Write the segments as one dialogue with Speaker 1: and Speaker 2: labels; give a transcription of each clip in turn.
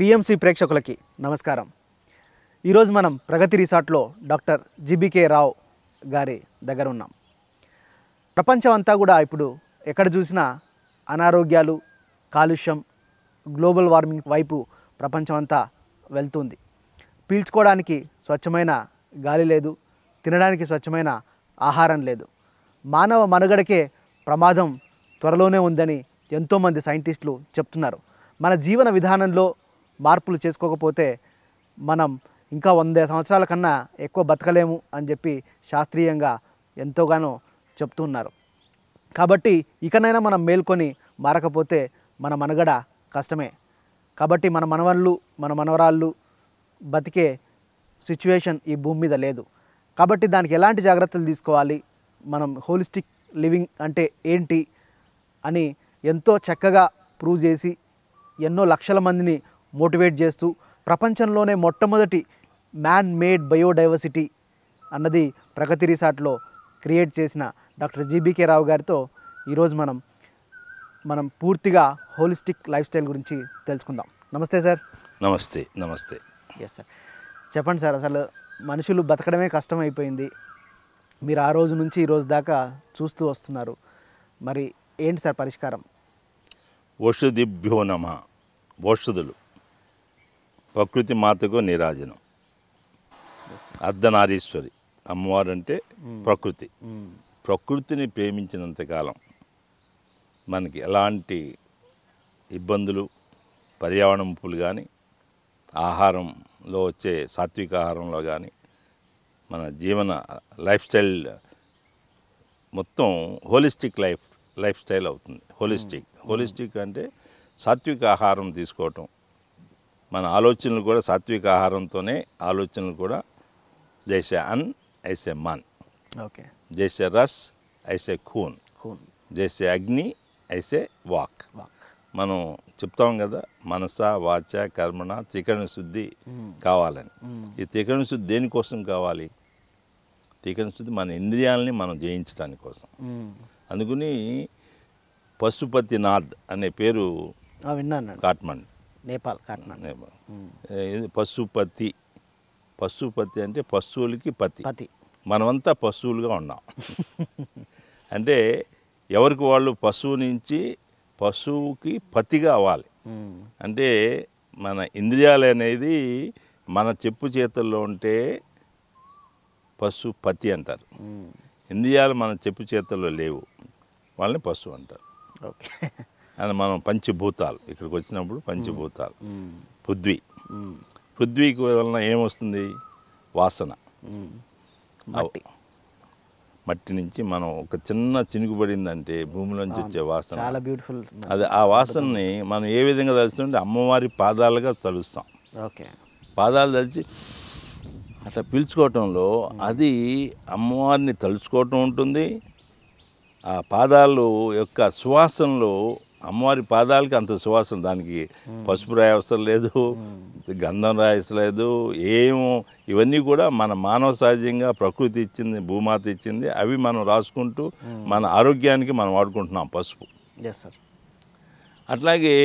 Speaker 1: PMC ప్రేక్షకులకి నమస్కారం ఈరోజు మనం ప్రగతి రిసార్ట్లో డాక్టర్ జిబికే రావు గారి దగ్గర ఉన్నాం ప్రపంచం అంతా కూడా ఇప్పుడు ఎక్కడ చూసినా అనారోగ్యాలు కాలుష్యం గ్లోబల్ వార్మింగ్ వైపు ప్రపంచం అంతా వెళ్తుంది పీల్చుకోవడానికి స్వచ్ఛమైన గాలి లేదు తినడానికి స్వచ్ఛమైన ఆహారం లేదు మానవ మనుగడకే ప్రమాదం త్వరలోనే ఉందని ఎంతోమంది సైంటిస్టులు చెప్తున్నారు మన జీవన విధానంలో మార్పులు చేసుకోకపోతే మనం ఇంకా వంద సంవత్సరాల కన్నా ఎక్కువ బతకలేము అని చెప్పి శాస్త్రీయంగా ఎంతోగానో చెప్తున్నారు కాబట్టి ఇకనైనా మనం మేల్కొని మారకపోతే మన మనగడ కష్టమే కాబట్టి మన మనవళ్ళు మన మనవరాళ్ళు బతికే సిచ్యువేషన్ ఈ భూమి మీద లేదు కాబట్టి దానికి ఎలాంటి జాగ్రత్తలు తీసుకోవాలి మనం హోలిస్టిక్ లివింగ్ అంటే ఏంటి అని ఎంతో చక్కగా ప్రూవ్ చేసి ఎన్నో లక్షల మందిని మోటివేట్ చేస్తూ ప్రపంచంలోనే మొట్టమొదటి మ్యాన్ మేడ్ బయోడైవర్సిటీ అన్నది ప్రగతి రిసార్ట్లో క్రియేట్ చేసిన డాక్టర్ జీబీకే రావు గారితో ఈరోజు మనం మనం పూర్తిగా హోలిస్టిక్ లైఫ్ స్టైల్ గురించి తెలుసుకుందాం నమస్తే సార్
Speaker 2: నమస్తే నమస్తే
Speaker 1: ఎస్ సార్ చెప్పండి సార్ అసలు మనుషులు బతకడమే కష్టం అయిపోయింది మీరు ఆ రోజు నుంచి ఈరోజు దాకా చూస్తూ వస్తున్నారు మరి ఏంటి సార్ పరిష్కారం
Speaker 2: ఓషధిభ్యో నమ ఓషధులు ప్రకృతి మాతకు నీరాజనం అర్ధనారీశ్వరి అమ్మవారు అంటే ప్రకృతి ప్రకృతిని ప్రేమించినంతకాలం మనకి ఎలాంటి ఇబ్బందులు పర్యావరణ ముప్పులు కానీ ఆహారంలో వచ్చే సాత్విక ఆహారంలో కానీ మన జీవన లైఫ్ స్టైల్ మొత్తం హోలిస్టిక్ లైఫ్ లైఫ్ స్టైల్ అవుతుంది హోలిస్టిక్ హోలిస్టిక్ అంటే సాత్విక ఆహారం తీసుకోవటం మన ఆలోచనలు కూడా సాత్విక ఆహారంతోనే ఆలోచనలు కూడా జైసే అన్ ఐసే మన్ ఓకే జైసే రస్ ఐసే ఖూన్ ఖూన్ జైసే అగ్ని ఐసే వాక్ మనం చెప్తాం కదా మనస వాచ కర్మణ త్రికరణ శుద్ధి
Speaker 3: కావాలని ఈ
Speaker 2: త్రికరణ శుద్ధి దేనికోసం కావాలి త్రికరణ శుద్ధి మన ఇంద్రియాలని మనం జయించడానికి కోసం అందుకని పశుపతినాథ్ అనే పేరు విన్నాను కాట్మండ్
Speaker 1: నేపాల్ కాటన్
Speaker 2: పశు పత్తి పశు పత్తి అంటే పశువులకి పత్తి పత్తి మనమంతా పశువులుగా ఉన్నాం అంటే ఎవరికి వాళ్ళు పశువు నుంచి పశువుకి పతిగా అవ్వాలి అంటే మన ఇంద్రియాలు అనేది మన చెప్పు చేతుల్లో ఉంటే పశు పతి అంటారు ఇంద్రియాలు మన చెప్పు చేతుల్లో లేవు వాళ్ళని పశువు అంటారు ఓకే అండ్ మనం పంచభూతాలు ఇక్కడికి వచ్చినప్పుడు పంచభూతాలు పృథ్వీ పృథ్వీకి వలన ఏమొస్తుంది వాసన మట్టి నుంచి మనం ఒక చిన్న చినుకుబడిందంటే భూమిలోంచి వచ్చే వాసన చాలా బ్యూటిఫుల్ అది ఆ వాసనని మనం ఏ విధంగా తలుస్తుంటే అమ్మవారి పాదాలుగా తలుస్తాం ఓకే పాదాలు తలిచి అట్లా పీల్చుకోవటంలో అది అమ్మవారిని తలుచుకోవటం ఉంటుంది ఆ పాదాలు యొక్క సువాసనలో అమ్మవారి పాదాలకి అంత సువాసన దానికి పసుపు రాయ అవసరం లేదు గంధం రాయసలేదు ఏం ఇవన్నీ కూడా మన మానవ సహజంగా ప్రకృతి ఇచ్చింది భూమాత ఇచ్చింది అవి మనం రాసుకుంటూ మన ఆరోగ్యానికి మనం వాడుకుంటున్నాం పసుపు సార్ అట్లాగే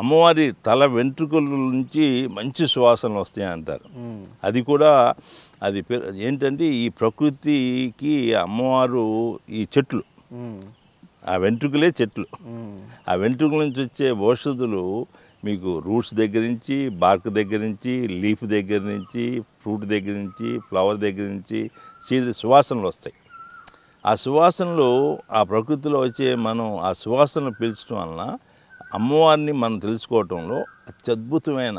Speaker 2: అమ్మవారి తల వెంట్రుకల నుంచి మంచి సువాసనలు వస్తాయి అంటారు hmm. అది కూడా అది ఏంటంటే ఈ ప్రకృతికి అమ్మవారు ఈ చెట్లు hmm. ఆ వెంట్రుకలే చెట్లు ఆ వెంట్రుకల నుంచి వచ్చే ఔషధులు మీకు రూట్స్ దగ్గర నుంచి బార్క్ దగ్గర నుంచి లీఫ్ దగ్గర నుంచి ఫ్రూట్ దగ్గర నుంచి ఫ్లవర్ దగ్గర నుంచి సీడ్ సువాసనలు వస్తాయి ఆ సువాసనలు ఆ ప్రకృతిలో వచ్చే మనం ఆ సువాసనలు పిలిచడం వలన అమ్మవారిని మనం తెలుసుకోవటంలో అత్యద్భుతమైన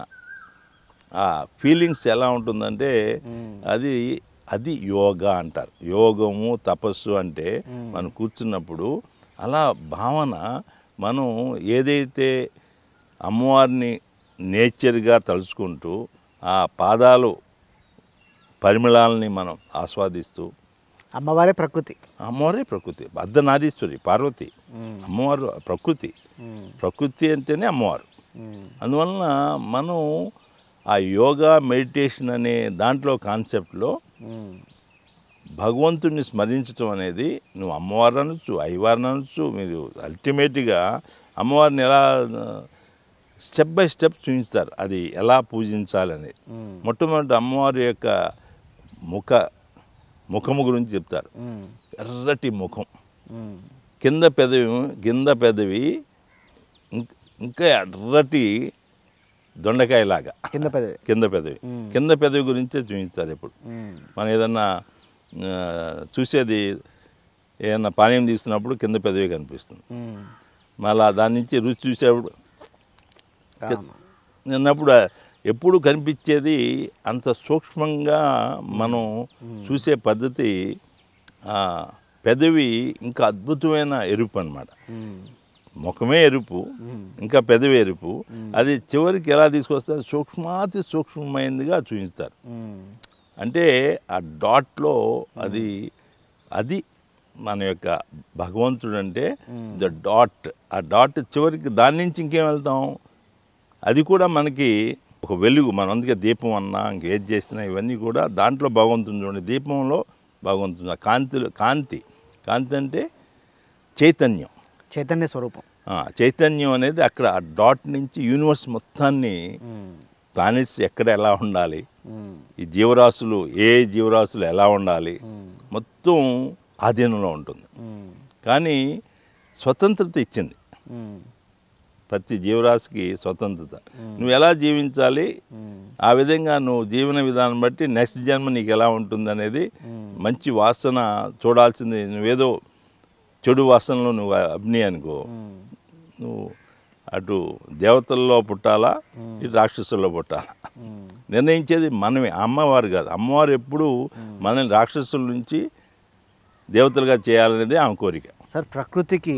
Speaker 2: ఆ ఫీలింగ్స్ ఎలా ఉంటుందంటే అది అది యోగా అంటారు యోగము తపస్సు అంటే మనం కూర్చున్నప్పుడు అలా భావన మనం ఏదైతే అమ్మవారిని నేచర్గా తలుచుకుంటూ ఆ పాదాలు పరిమళాలని మనం ఆస్వాదిస్తూ అమ్మవారే ప్రకృతి అమ్మవారే ప్రకృతి అర్ధనారీశ్వరి పార్వతి అమ్మవారు ప్రకృతి ప్రకృతి అంటేనే అమ్మవారు అందువలన మనం ఆ యోగా మెడిటేషన్ అనే దాంట్లో కాన్సెప్ట్లో భగవంతుడిని స్మరించటం అనేది నువ్వు అమ్మవారిని అనొచ్చు అయ్యవారిని అనొచ్చు మీరు అల్టిమేట్గా అమ్మవారిని ఎలా స్టెప్ బై స్టెప్ చూపిస్తారు అది ఎలా పూజించాలని మొట్టమొదటి అమ్మవారి యొక్క ముఖ ముఖము గురించి చెప్తారు ఎర్రటి ముఖం కింద పెదవి కింద పెదవి ఇంకా ఎర్రటి దొండకాయలాగా కింద పెదవి కింద పెదవి కింద పెదవి గురించే చూపిస్తారు ఇప్పుడు మనం ఏదన్నా చూసేది ఏదైనా పానీయం తీసుకున్నప్పుడు కింద పెదవి కనిపిస్తుంది మళ్ళీ దాని నుంచి రుచి చూసేప్పుడు నిన్నప్పుడు ఎప్పుడు కనిపించేది అంత సూక్ష్మంగా మనం చూసే పద్ధతి పెదవి ఇంకా అద్భుతమైన ఎరుపు అనమాట ముఖమే ఎరుపు ఇంకా పెదవి ఎరుపు అది చివరికి ఎలా తీసుకొస్తే సూక్ష్మాతి సూక్ష్మమైనదిగా చూపిస్తారు అంటే ఆ డాట్లో అది అది మన యొక్క భగవంతుడు అంటే ద డాట్ ఆ డాట్ చివరికి దాని నుంచి ఇంకేం వెళ్తాం అది కూడా మనకి ఒక వెలుగు మనం అందుకే దీపం అన్నా ఇంకేది చేసినా ఇవన్నీ కూడా దాంట్లో భగవంతుడు చూడండి దీపంలో ఆ కాంతిలో కాంతి కాంతి అంటే చైతన్యం
Speaker 1: చైతన్య స్వరూపం
Speaker 2: చైతన్యం అనేది అక్కడ ఆ డాట్ నుంచి యూనివర్స్ మొత్తాన్ని ప్లానెట్స్ ఎక్కడ ఎలా ఉండాలి ఈ జీవరాశులు ఏ జీవరాశులు ఎలా ఉండాలి మొత్తం ఆధీనంలో ఉంటుంది కానీ స్వతంత్రత ఇచ్చింది ప్రతి జీవరాశికి స్వతంత్రత నువ్వు ఎలా జీవించాలి ఆ విధంగా నువ్వు జీవన విధానం బట్టి నెక్స్ట్ జన్మ నీకు ఎలా ఉంటుంది అనేది మంచి వాసన చూడాల్సింది నువ్వేదో చెడు వాసనలో నువ్వు అభినయ అనుకో నువ్వు అటు దేవతల్లో పుట్టాలా ఇటు రాక్షసుల్లో పుట్టాలా నిర్ణయించేది మనమే అమ్మవారు కాదు అమ్మవారు ఎప్పుడు మనల్ని రాక్షసుల నుంచి దేవతలుగా చేయాలనేది ఆమె కోరిక
Speaker 1: సార్ ప్రకృతికి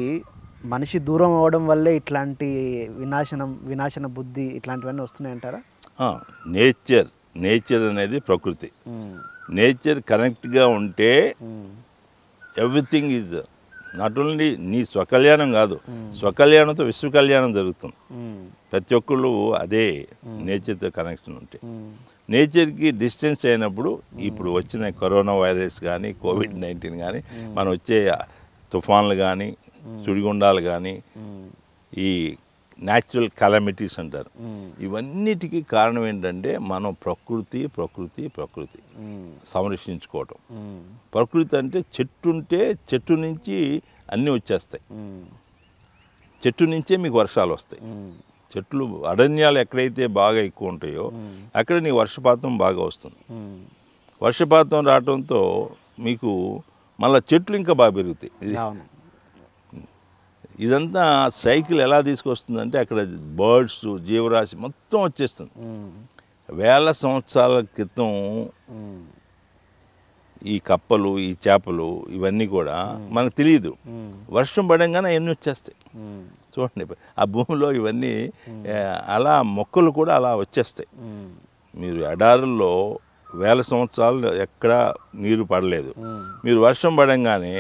Speaker 1: మనిషి దూరం అవ్వడం వల్లే ఇట్లాంటి వినాశనం వినాశన బుద్ధి ఇట్లాంటివన్నీ వస్తున్నాయంటారా
Speaker 2: నేచర్ నేచర్ అనేది ప్రకృతి నేచర్ కనెక్ట్గా ఉంటే ఎవ్రీథింగ్ ఈజ్ నాట్ ఓన్లీ నీ స్వకల్యాణం కాదు hmm. స్వకల్యాణంతో విశ్వ కళ్యాణం జరుగుతుంది hmm. ప్రతి ఒక్కళ్ళు అదే hmm. నేచర్తో కనెక్షన్ ఉంటే నేచర్కి డిస్టెన్స్ అయినప్పుడు ఇప్పుడు వచ్చిన కరోనా వైరస్ కానీ కోవిడ్ నైన్టీన్ కానీ మనం వచ్చే తుఫాన్లు కానీ సుడిగుండాలు కానీ ఈ న్యాచురల్ కాలమిటీస్ అంటారు ఇవన్నిటికీ కారణం ఏంటంటే మనం ప్రకృతి ప్రకృతి ప్రకృతి సంరక్షించుకోవటం ప్రకృతి అంటే చెట్టు ఉంటే చెట్టు నుంచి అన్నీ వచ్చేస్తాయి చెట్టు నుంచే మీకు వర్షాలు వస్తాయి చెట్లు అరణ్యాలు ఎక్కడైతే బాగా ఎక్కువ ఉంటాయో అక్కడ నీ వర్షపాతం బాగా వస్తుంది వర్షపాతం రావడంతో మీకు మళ్ళీ చెట్లు ఇంకా బాగా పెరుగుతాయి ఇదంతా సైకిల్ ఎలా తీసుకొస్తుందంటే అక్కడ బర్డ్స్ జీవరాశి మొత్తం వచ్చేస్తుంది వేల సంవత్సరాల క్రితం ఈ కప్పలు ఈ చేపలు ఇవన్నీ కూడా మనకు తెలియదు వర్షం పడంగానే అవన్నీ వచ్చేస్తాయి చూడండి ఆ భూమిలో ఇవన్నీ అలా మొక్కలు కూడా అలా వచ్చేస్తాయి మీరు ఎడారుల్లో వేల సంవత్సరాలు ఎక్కడా నీరు పడలేదు మీరు వర్షం పడంగానే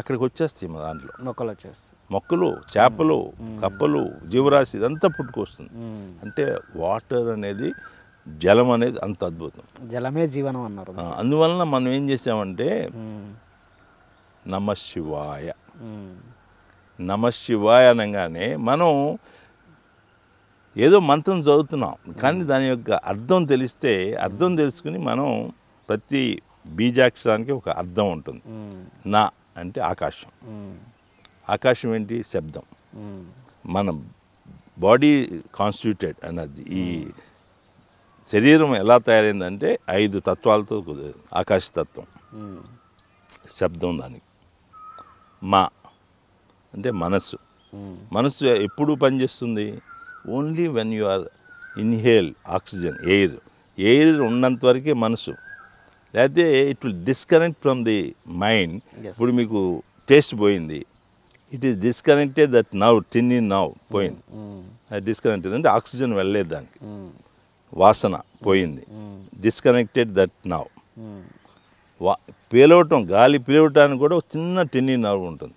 Speaker 2: అక్కడికి వచ్చేస్తాయి మా దాంట్లో మొక్కలు వచ్చేస్తాయి మొక్కలు చేపలు కప్పలు జీవరాశి ఇదంతా పుట్టుకొస్తుంది అంటే వాటర్ అనేది జలం అనేది అంత అద్భుతం
Speaker 1: జలమే జీవనం అన్నారు
Speaker 2: అందువలన మనం ఏం చేసామంటే నమ శివాయ నమ శివాయ అనగానే మనం ఏదో మంత్రం చదువుతున్నాం కానీ దాని యొక్క అర్థం తెలిస్తే అర్థం తెలుసుకుని మనం ప్రతి బీజాక్షరానికి ఒక అర్థం ఉంటుంది నా అంటే ఆకాశం ఆకాశం ఏంటి శబ్దం మన బాడీ కాన్స్టిట్యూటెడ్ అన్నది ఈ శరీరం ఎలా తయారైందంటే ఐదు తత్వాలతో ఆకాశతత్వం శబ్దం దానికి మా అంటే మనస్సు మనస్సు ఎప్పుడు పనిచేస్తుంది only when you are inhale oxygen air air ఉన్నంత వరకే మనసు లేకపోతే it will disconnect from the mind ఇప్పుడు మీకు టేస్ట్ పోయింది it is disconnected that now in now పోయింది mm, mm. అది డిస్కనెక్టెడ్ అంటే ఆక్సిజన్ వెళ్ళలేదు దానికి mm. వాసన పోయింది డిస్కనెక్టెడ్ దట్ నవ్ వా పీలవటం గాలి పీలవటానికి కూడా చిన్న టిన్ని నవ్వు ఉంటుంది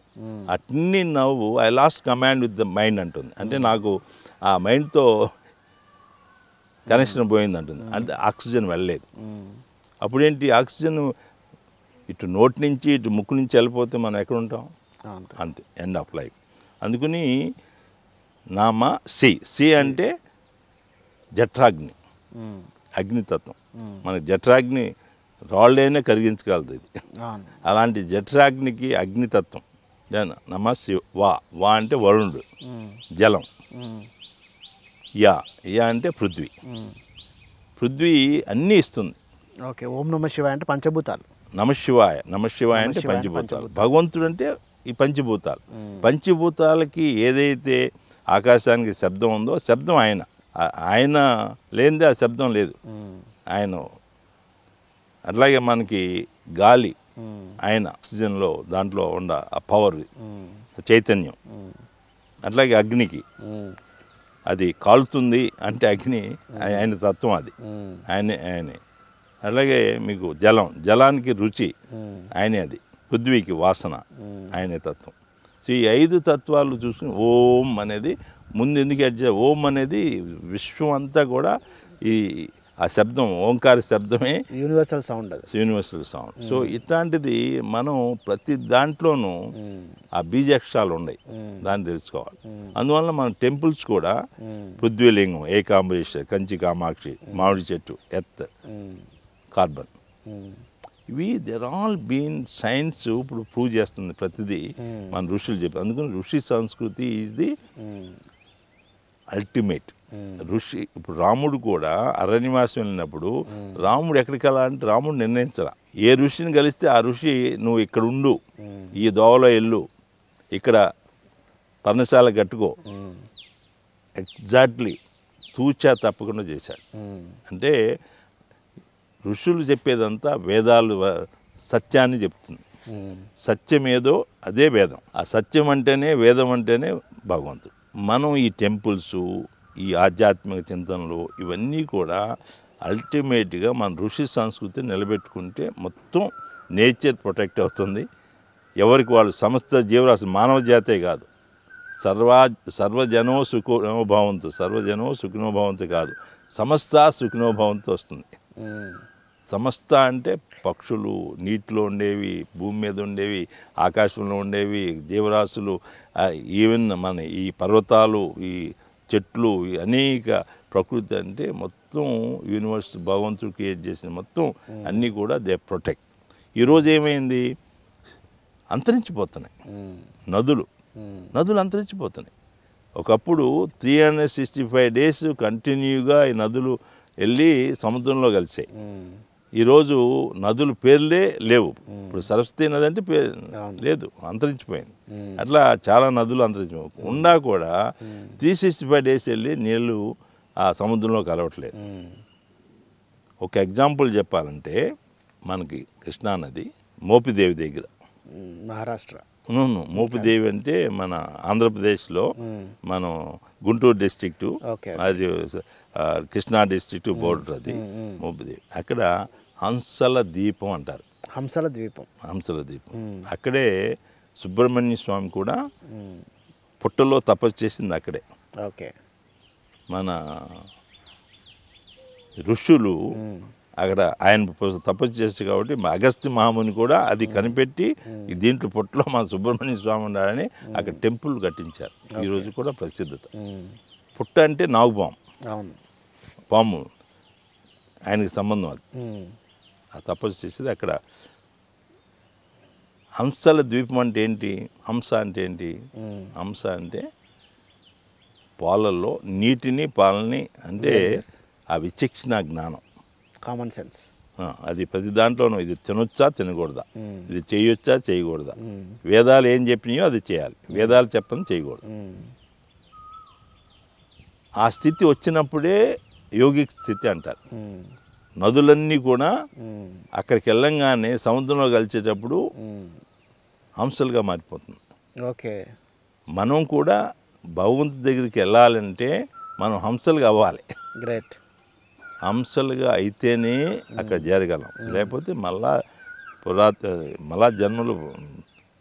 Speaker 2: ఆ టిన్ని నవ్వు I lost command with the mind అంటుంది అంటే నాకు ఆ మైండ్తో కనెక్షన్ పోయింది అంటుంది అంటే ఆక్సిజన్ వెళ్ళలేదు అప్పుడేంటి ఆక్సిజన్ ఇటు నోటి నుంచి ఇటు ముక్కు నుంచి వెళ్ళిపోతే మనం ఎక్కడ ఉంటాం అంతే ఎండ్ ఆఫ్ లైఫ్ అందుకని నామ సి సి అంటే జఠ్రాగ్ని అగ్నితత్వం మనకి జఠ్రాగ్ని రాళ్ళైనా కరిగించగలదు ఇది అలాంటి జఠ్రాగ్నికి అగ్నితత్వం దాని నమ శివ వా వా అంటే వరుణుడు జలం యా యా అంటే పృథ్వీ పృథ్వీ అన్నీ ఇస్తుంది
Speaker 1: ఓకే ఓం నమ శివాయ అంటే పంచభూతాలు
Speaker 2: నమశివాయ నమశివాయ అంటే పంచభూతాలు భగవంతుడు అంటే ఈ పంచభూతాలు పంచభూతాలకి ఏదైతే ఆకాశానికి శబ్దం ఉందో శబ్దం ఆయన ఆయన లేనిదే ఆ శబ్దం లేదు ఆయన అట్లాగే మనకి గాలి ఆయన ఆక్సిజన్లో దాంట్లో ఉండ ఆ పవర్ చైతన్యం అట్లాగే అగ్నికి అది కాలుతుంది అంటే అగ్ని ఆయన తత్వం అది ఆయన ఆయనే అట్లాగే మీకు జలం జలానికి రుచి ఆయనే అది పృథ్వీకి వాసన ఆయనే తత్వం సో ఈ ఐదు తత్వాలు చూసుకుని ఓం అనేది ముందు ఎందుకు అడ్జ ఓం అనేది విశ్వం అంతా కూడా ఈ ఆ శబ్దం ఓంకార శబ్దమే
Speaker 1: universal sound
Speaker 2: universal sound so ఇట్లాంటిది మనం ప్రతి దాంట్లోనూ ఆ బీజాక్షరాలు ఉన్నాయి దాన్ని తెలుసుకోవాలి అందువల్ల మన టెంపుల్స్ కూడా పృథ్వీలింగం ఏకాంబరేశ్వర్ కంచి కామాక్షి మామిడి చెట్టు ఎత్ కార్బన్ ఇవి దెర్ ఆల్ బీన్ సైన్స్ ఇప్పుడు ప్రూవ్ చేస్తుంది ప్రతిదీ hmm. మన ఋషులు చెప్పి అందుకని ఋషి సంస్కృతి ఈజ్ ది అల్టిమేట్ ఋషి ఇప్పుడు రాముడు కూడా అరణ్యవాసం వెళ్ళినప్పుడు hmm. రాముడు ఎక్కడికి వెళ్ళాలంటే రాముడు నిర్ణయించరా ఏ ఋషిని కలిస్తే ఆ ఋషి నువ్వు ఇక్కడ ఉండు hmm. ఈ దోవలో వెళ్ళు ఇక్కడ పర్ణశాల కట్టుకో ఎగ్జాక్ట్లీ తూచా తప్పకుండా చేశాడు అంటే ఋషులు చెప్పేదంతా వేదాలు సత్యాన్ని చెప్తుంది సత్యం ఏదో అదే వేదం ఆ సత్యం అంటేనే వేదం అంటేనే భగవంతుడు మనం ఈ టెంపుల్స్ ఈ ఆధ్యాత్మిక చింతనలు ఇవన్నీ కూడా అల్టిమేట్గా మన ఋషి సంస్కృతిని నిలబెట్టుకుంటే మొత్తం నేచర్ ప్రొటెక్ట్ అవుతుంది ఎవరికి వాళ్ళు సమస్త జీవరాశి మానవ జాతే కాదు సర్వా సర్వజనో సుఖనోభావంతో సర్వజనో సుఖనోభావంతో కాదు సమస్త సుఖనోభావంతో వస్తుంది సమస్త అంటే పక్షులు నీటిలో ఉండేవి భూమి మీద ఉండేవి ఆకాశంలో ఉండేవి జీవరాశులు ఈవెన్ మన ఈ పర్వతాలు ఈ చెట్లు అనేక ప్రకృతి అంటే మొత్తం యూనివర్స్ భగవంతుడు క్రియేట్ చేసిన మొత్తం అన్నీ కూడా దే ప్రొటెక్ట్ ఈరోజు ఏమైంది అంతరించిపోతున్నాయి నదులు నదులు అంతరించిపోతున్నాయి ఒకప్పుడు three hundred sixty five days కంటిన్యూగా ఈ నదులు వెళ్ళి సముద్రంలో కలిసాయి ఈరోజు నదులు పేర్లే లేవు ఇప్పుడు సరస్వతి నది అంటే పేరు లేదు అంతరించిపోయింది అట్లా చాలా నదులు అంతరించిపోయి ఉండా కూడా త్రీ సిక్స్టీ ఫైవ్ డేస్ వెళ్ళి నీళ్ళు ఆ సముద్రంలో కలవట్లేదు ఒక ఎగ్జాంపుల్ చెప్పాలంటే మనకి కృష్ణానది మోపిదేవి దగ్గర మహారాష్ట్ర మోపిదేవి అంటే మన ఆంధ్రప్రదేశ్లో మనం గుంటూరు డిస్టిక్టు అది కృష్ణా డిస్టిక్ బోర్డర్ అది ముబ్బది అక్కడ హంసల దీపం అంటారు
Speaker 1: హంసల ద్వీపం
Speaker 2: హంసల దీపం అక్కడే సుబ్రహ్మణ్య స్వామి కూడా పుట్టలో తపస్సు చేసింది అక్కడే ఓకే మన ఋషులు అక్కడ ఆయన తపస్సు చేసి కాబట్టి అగస్త్య మహాముని కూడా అది కనిపెట్టి దీంట్లో పొట్టలో మా సుబ్రహ్మణ్య స్వామి ఉన్నారని అక్కడ టెంపుల్ కట్టించారు ఈరోజు కూడా ప్రసిద్ధత పుట్ట అంటే నాగుబాం అవును పాము ఆయనకి సంబంధం అది ఆ తపస్సు చేసేది అక్కడ హంసల ద్వీపం అంటే ఏంటి హంస అంటే ఏంటి హంస అంటే పాలల్లో నీటిని పాలని అంటే ఆ విచక్షణ జ్ఞానం కామన్ సెన్స్ అది ప్రతి దాంట్లోనూ ఇది తినొచ్చా తినకూడదా ఇది చేయొచ్చా చేయకూడదా వేదాలు ఏం చెప్పినాయో అది చేయాలి వేదాలు చెప్పని చేయకూడదు ఆ స్థితి వచ్చినప్పుడే యోగిక్ స్థితి అంటారు నదులన్నీ కూడా అక్కడికి వెళ్ళంగానే సముద్రంలో కలిసేటప్పుడు హంసలుగా మారిపోతుంది ఓకే మనం కూడా భగవంతు దగ్గరికి వెళ్ళాలంటే మనం హంసలుగా అవ్వాలి గ్రేట్ హంసలుగా అయితేనే అక్కడ జరగలం లేకపోతే మళ్ళా పురాత మళ్ళా జన్మలు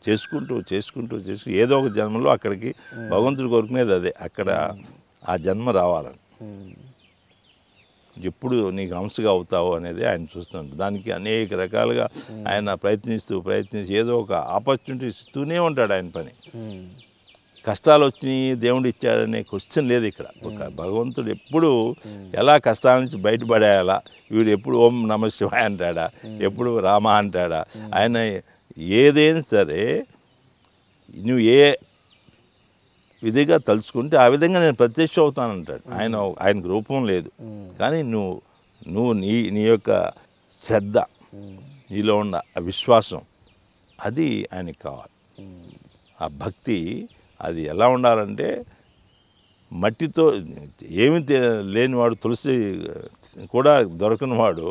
Speaker 2: చేసుకుంటూ చేసుకుంటూ చేసుకు ఏదో ఒక జన్మలో అక్కడికి భగవంతుడి కోరుకునేది అదే అక్కడ ఆ జన్మ రావాలని hmm. ఎప్పుడు నీకు హంసగా అవుతావు అనేది ఆయన చూస్తుంటారు దానికి అనేక రకాలుగా hmm. ఆయన ప్రయత్నిస్తూ ప్రయత్నిస్తూ ఏదో ఒక ఆపర్చునిటీస్ ఇస్తూనే ఉంటాడు ఆయన పని hmm. కష్టాలు వచ్చినాయి దేవుడు ఇచ్చాడనే క్వశ్చన్ లేదు ఇక్కడ ఒక భగవంతుడు ఎప్పుడు ఎలా కష్టాల నుంచి బయటపడేయాలా వీడు ఎప్పుడు ఓం నమ శివాయ అంటాడా ఎప్పుడు రామ అంటాడా ఆయన ఏదైనా సరే నువ్వు ఏ విధిగా తలుచుకుంటే ఆ విధంగా నేను ప్రత్యక్ష అవుతానంటాడు ఆయన ఆయనకు రూపం లేదు కానీ నువ్వు నువ్వు నీ నీ యొక్క శ్రద్ధ నీలో ఉన్న విశ్వాసం అది ఆయనకి కావాలి ఆ భక్తి అది ఎలా ఉండాలంటే మట్టితో ఏమి లేనివాడు తులసి కూడా దొరకనివాడు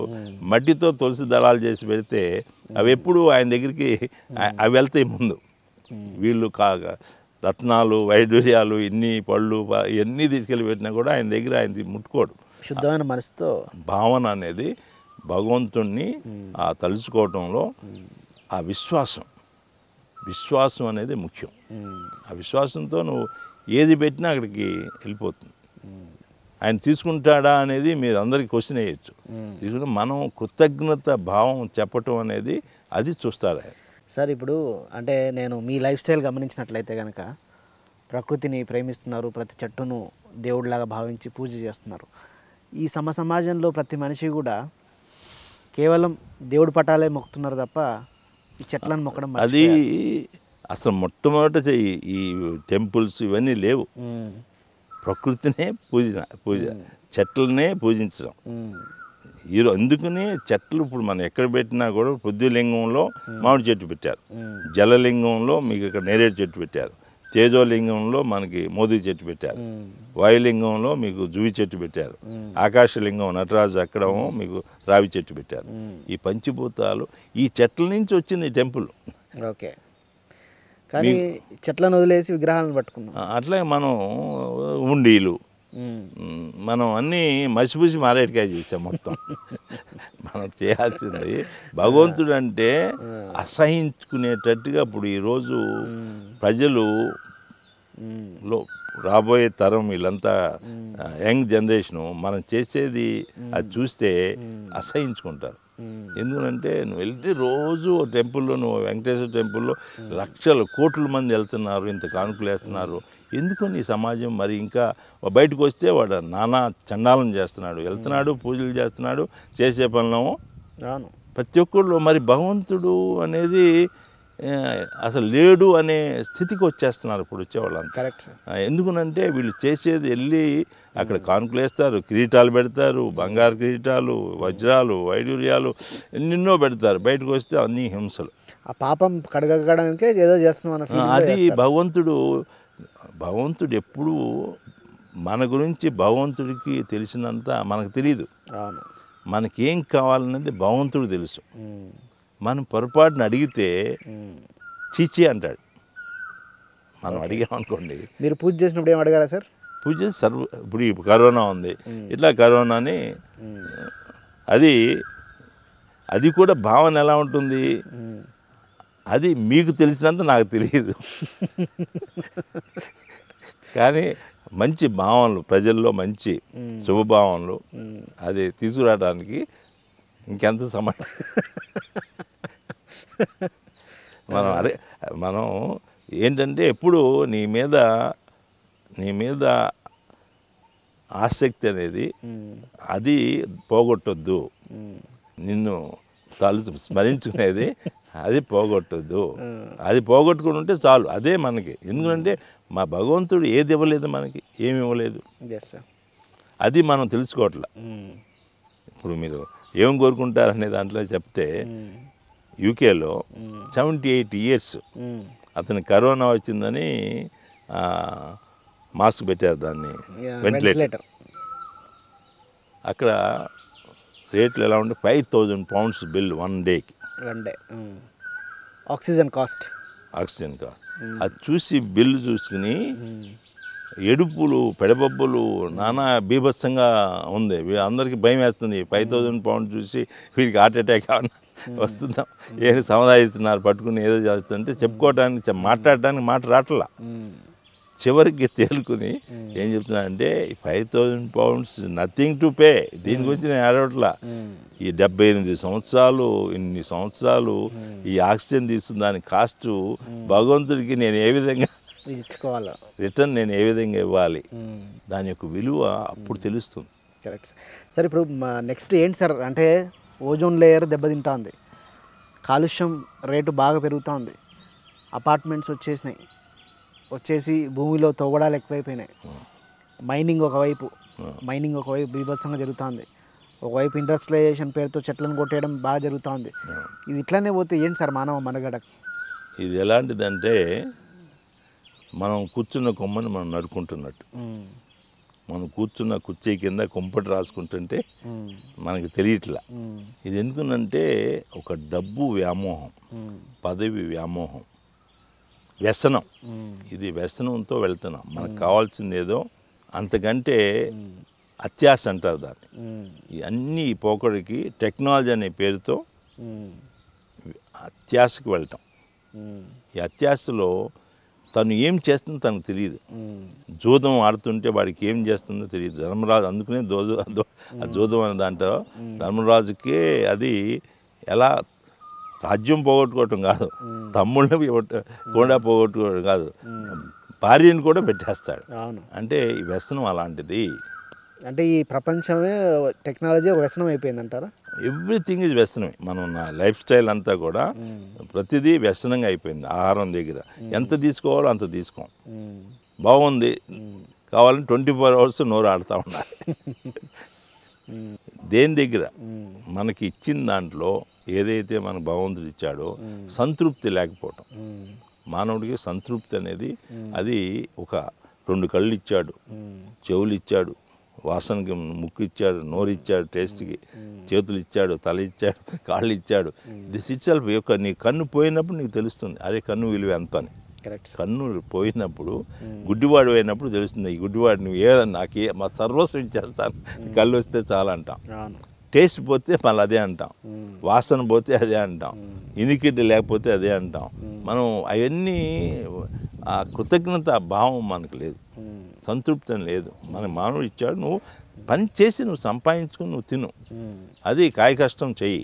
Speaker 2: మట్టితో తులసి దళాలు చేసి పెడితే అవి ఎప్పుడు ఆయన దగ్గరికి అవి వెళ్తాయి ముందు వీళ్ళు కాగా రత్నాలు వైడూర్యాలు ఇన్ని పళ్ళు ఇవన్నీ తీసుకెళ్ళి పెట్టినా కూడా ఆయన దగ్గర ఆయన ముట్టుకోడు శుద్ధమైన మనసుతో భావన అనేది భగవంతుణ్ణి ఆ తలుచుకోవటంలో ఆ విశ్వాసం విశ్వాసం అనేది ముఖ్యం ఆ విశ్వాసంతో నువ్వు ఏది పెట్టినా అక్కడికి వెళ్ళిపోతుంది ఆయన తీసుకుంటాడా అనేది మీరు అందరికీ క్వశ్చన్ వేయచ్చు తీసుకుంటే మనం కృతజ్ఞత భావం చెప్పటం అనేది అది చూస్తారు ఆయన
Speaker 1: సార్ ఇప్పుడు అంటే నేను మీ లైఫ్ స్టైల్ గమనించినట్లయితే కనుక ప్రకృతిని ప్రేమిస్తున్నారు ప్రతి చెట్టును దేవుడిలాగా భావించి పూజ చేస్తున్నారు ఈ సమ సమాజంలో ప్రతి మనిషి కూడా కేవలం దేవుడి పటాలే మొక్కుతున్నారు తప్ప ఈ చెట్లను మొక్కడం అది
Speaker 2: అసలు మొట్టమొదట ఈ టెంపుల్స్ ఇవన్నీ లేవు ప్రకృతినే పూజ పూజ చెట్లనే పూజించడం ఈరోజు అందుకనే చెట్లు ఇప్పుడు మనం ఎక్కడ పెట్టినా కూడా పొద్దులింగంలో మామిడి చెట్టు పెట్టారు జలలింగంలో మీకు ఇక్కడ నేరేడు చెట్టు పెట్టారు తేజోలింగంలో మనకి మోదీ చెట్టు పెట్టారు వాయులింగంలో మీకు జువి చెట్టు పెట్టారు ఆకాశలింగం నటరాజు అక్కడ మీకు రావి చెట్టు పెట్టారు ఈ పంచిభూతాలు ఈ చెట్ల నుంచి వచ్చింది ఈ టెంపుల్ ఓకే కానీ
Speaker 1: చెట్లను వదిలేసి విగ్రహాలను పట్టుకున్నాం
Speaker 2: అట్లే మనం ఉండీలు మనం అన్నీ మసిపూసి మారేటికాయ చేసాం మొత్తం మనం చేయాల్సింది భగవంతుడు అంటే అసహించుకునేటట్టుగా ఇప్పుడు ఈరోజు ప్రజలు లో రాబోయే తరం వీళ్ళంతా యంగ్ జనరేషను మనం చేసేది అది చూస్తే అసహించుకుంటారు ఎందుకంటే నువ్వు వెళ్తే రోజు టెంపుల్లో నువ్వు వెంకటేశ్వర టెంపుల్లో లక్షల కోట్ల మంది వెళ్తున్నారు ఇంత కానుకలు వేస్తున్నారు ఎందుకు నీ సమాజం మరి ఇంకా బయటకు వస్తే వాడు నానా చండాలను చేస్తున్నాడు వెళ్తున్నాడు పూజలు చేస్తున్నాడు చేసే పనులము రాను ప్రతి ఒక్కళ్ళు మరి భగవంతుడు అనేది అసలు లేడు అనే స్థితికి వచ్చేస్తున్నారు ఇప్పుడు వచ్చేవాళ్ళంతా కరెక్ట్ ఎందుకునంటే వీళ్ళు చేసేది వెళ్ళి అక్కడ కానుకలేస్తారు కిరీటాలు పెడతారు బంగారు కిరీటాలు వజ్రాలు వైడూర్యాలు ఎన్నెన్నో పెడతారు బయటకు వస్తే అన్ని హింసలు
Speaker 1: ఆ పాపం కడగడానికే ఏదో చేస్తున్నాం అది
Speaker 2: భగవంతుడు భగవంతుడు ఎప్పుడూ మన గురించి భగవంతుడికి తెలిసినంత మనకు తెలియదు మనకేం కావాలన్నది భగవంతుడు తెలుసు మనం పొరపాటును అడిగితే చీచి అంటాడు మనం అడిగామనుకోండి
Speaker 1: మీరు పూజ చేసినప్పుడు ఏం అడగారా సార్
Speaker 2: పూజ సర్వ ఇప్పుడు కరోనా ఉంది ఇట్లా కరోనాని అది అది కూడా భావన ఎలా ఉంటుంది అది మీకు తెలిసినంత నాకు తెలియదు కానీ మంచి భావనలు ప్రజల్లో మంచి శుభభావనలు అది తీసుకురావడానికి ఇంకెంత సమయం మనం అరే మనం ఏంటంటే ఎప్పుడు నీ మీద నీ మీద ఆసక్తి అనేది అది పోగొట్టొద్దు నిన్ను తలుచు స్మరించుకునేది అది పోగొట్టొద్దు అది పోగొట్టుకుని ఉంటే చాలు అదే మనకి ఎందుకంటే మా భగవంతుడు ఏది ఇవ్వలేదు మనకి ఏమి ఇవ్వలేదు అది మనం తెలుసుకోవట్లా ఇప్పుడు మీరు ఏం కోరుకుంటారనే దాంట్లో చెప్తే యూకేలో సెవెంటీ ఎయిట్ ఇయర్స్ అతని కరోనా వచ్చిందని మాస్క్ పెట్టారు దాన్ని వెంటిలేటర్ అక్కడ రేట్లు ఎలా ఉంటే five thousand pounds bill one డేకి
Speaker 1: one day oxygen cost
Speaker 2: oxygen cost అది చూసి బిల్లు చూసుకుని mm. ఎడుపులు పెడబబ్బులు నానా బీభత్సంగా ఉంది అందరికీ భయం వేస్తుంది ఫైవ్ థౌజండ్ పౌండ్ చూసి వీరికి హార్ట్ అటాక్ mm. వస్తుందా ఏడు సముదాయిస్తున్నారు పట్టుకుని ఏదో చేస్తుంటే mm. చెప్పుకోవడానికి మాట్లాడడానికి మాట రావట్లా చివరికి తేలుకుని ఏం చెప్తున్నానంటే five thousand pounds nothing to pay దీని గురించి నేను అడగట్ల ఈ డెబ్బై ఎనిమిది సంవత్సరాలు ఇన్ని సంవత్సరాలు ఈ ఆక్సిజన్ తీసుకున్న దాని కాస్ట్ భగవంతుడికి నేను ఏ విధంగా ఇచ్చుకోవాలి రిటర్న్ నేను ఏ విధంగా ఇవ్వాలి దాని యొక్క విలువ అప్పుడు తెలుస్తుంది
Speaker 1: కరెక్ట్ సార్ ఇప్పుడు నెక్స్ట్ ఏంటి సార్ అంటే ఓజోన్ లేయర్ దెబ్బతింటుంది కాలుష్యం రేటు బాగా పెరుగుతుంది అపార్ట్మెంట్స్ వచ్చేసినాయి వచ్చేసి భూమిలో తవ్వడాలు ఎక్కువైపోయినాయి మైనింగ్ ఒకవైపు మైనింగ్ ఒకవైపు బీభత్సంగా జరుగుతుంది ఒకవైపు ఇండస్ట్రియలైజేషన్ పేరుతో చెట్లను కొట్టేయడం బాగా జరుగుతుంది ఇది ఇట్లానే పోతే ఏంటి సార్ మానవ మనగడ
Speaker 2: ఇది ఎలాంటిదంటే మనం కూర్చున్న కొమ్మని మనం నరుకుంటున్నట్టు మనం కూర్చున్న కుర్చీ కింద కొంపటి రాసుకుంటుంటే మనకి తెలియట్లా ఇది ఎందుకునంటే ఒక డబ్బు వ్యామోహం పదవి వ్యామోహం వ్యసనం ఇది వ్యసనంతో వెళ్తున్నాం మనకు కావాల్సింది ఏదో అంతకంటే అత్యాశ అంటారు
Speaker 3: దాన్ని
Speaker 2: ఈ అన్ని పోకడికి టెక్నాలజీ అనే పేరుతో అత్యాశకు వెళ్తాం ఈ అత్యాశలో తను ఏం చేస్తుందో తనకు తెలియదు జూదం ఆడుతుంటే వాడికి ఏం చేస్తుందో తెలియదు ధర్మరాజు అందుకనే జోదం జూదం అనే దాంట్లో ధర్మరాజుకే అది ఎలా రాజ్యం పోగొట్టుకోవటం కాదు తమ్ముళ్ళని కూడా పోగొట్టుకోవటం కాదు భార్యను కూడా పెట్టేస్తాడు అంటే ఈ వ్యసనం అలాంటిది అంటే ఈ
Speaker 1: ప్రపంచమే టెక్నాలజీ వ్యసనం అయిపోయింది అంటారా
Speaker 2: ఎవ్రీథింగ్ ఇస్ వ్యసనమే మనం నా లైఫ్ స్టైల్ అంతా కూడా ప్రతిదీ వ్యసనంగా అయిపోయింది ఆహారం దగ్గర ఎంత తీసుకోవాలో అంత తీసుకోం బాగుంది కావాలని ట్వంటీ ఫోర్ అవర్స్ నోరు ఆడుతూ ఉండాలి దేని దగ్గర మనకి ఇచ్చిన దాంట్లో ఏదైతే మన భగవంతుడు ఇచ్చాడో సంతృప్తి లేకపోవటం మానవుడికి సంతృప్తి అనేది అది ఒక రెండు కళ్ళు ఇచ్చాడు చెవులు ఇచ్చాడు వాసనకి ముక్కు ఇచ్చాడు నోరు ఇచ్చాడు టేస్ట్కి చేతులు ఇచ్చాడు తల ఇచ్చాడు కాళ్ళు ఇచ్చాడు దిస్ ఇట్ సెల్ఫ్ యొక్క నీ కన్ను పోయినప్పుడు నీకు తెలుస్తుంది అరే కన్ను విలువ ఎంత అని కన్ను పోయినప్పుడు గుడ్డివాడు అయినప్పుడు తెలుస్తుంది ఈ గుడ్డివాడు నువ్వు ఏదన్నా నాకు మా సర్వస్వం ఇచ్చేస్తాను కళ్ళు వస్తే చాలా అంటాం టేస్ట్ పోతే మళ్ళీ అదే అంటాం వాసన పోతే అదే అంటాం ఇనికిట్ లేకపోతే అదే అంటాం మనం అవన్నీ ఆ కృతజ్ఞత భావం మనకు లేదు సంతృప్తి లేదు మన మానవుడు ఇచ్చాడు నువ్వు పని చేసి నువ్వు సంపాదించుకుని నువ్వు తిను అది కాయ కష్టం చెయ్యి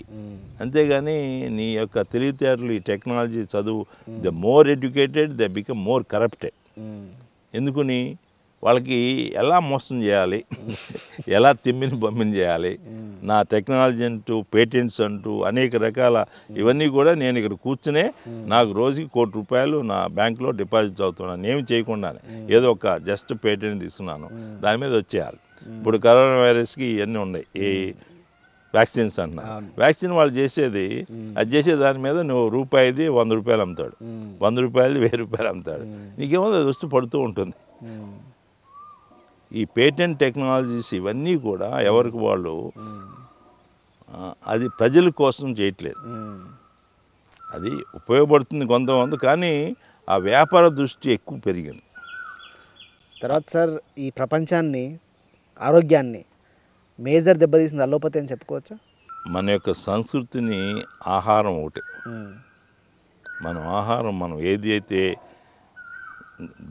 Speaker 2: అంతేగాని నీ యొక్క తెలివితేటలు ఈ టెక్నాలజీ చదువు the more educated the become more corrupted ఎందుకుని వాళ్ళకి ఎలా మోసం చేయాలి ఎలా తిమ్మిని బొమ్మిని చేయాలి నా టెక్నాలజీ అంటూ పేటెంట్స్ అంటూ అనేక రకాల ఇవన్నీ కూడా నేను ఇక్కడ కూర్చునే నాకు రోజుకి కోటి రూపాయలు నా బ్యాంకులో డిపాజిట్ అవుతున్నాను ఏమి చేయకుండానే ఏదో ఒక జస్ట్ పేటెంట్ తీసుకున్నాను దాని మీద వచ్చేయాలి ఇప్పుడు కరోనా వైరస్కి ఇవన్నీ ఉన్నాయి ఈ వ్యాక్సిన్స్ అన్న వ్యాక్సిన్ వాళ్ళు చేసేది అది చేసే దాని మీద నువ్వు రూపాయిది వంద రూపాయలు అమ్ముతాడు వంద రూపాయలది వెయ్యి రూపాయలు అమ్ముతాడు నీకేమో అది వస్తూ పడుతూ ఉంటుంది ఈ పేటెంట్ టెక్నాలజీస్ ఇవన్నీ కూడా ఎవరికి వాళ్ళు అది ప్రజల కోసం చేయట్లేదు అది ఉపయోగపడుతుంది కొంతమంది కానీ ఆ వ్యాపార దృష్టి ఎక్కువ పెరిగింది
Speaker 1: తర్వాత సార్ ఈ ప్రపంచాన్ని ఆరోగ్యాన్ని మేజర్ దెబ్బతీసింది అలోపతి అని చెప్పుకోవచ్చా
Speaker 2: మన యొక్క సంస్కృతిని ఆహారం ఒకటి మనం ఆహారం మనం ఏది అయితే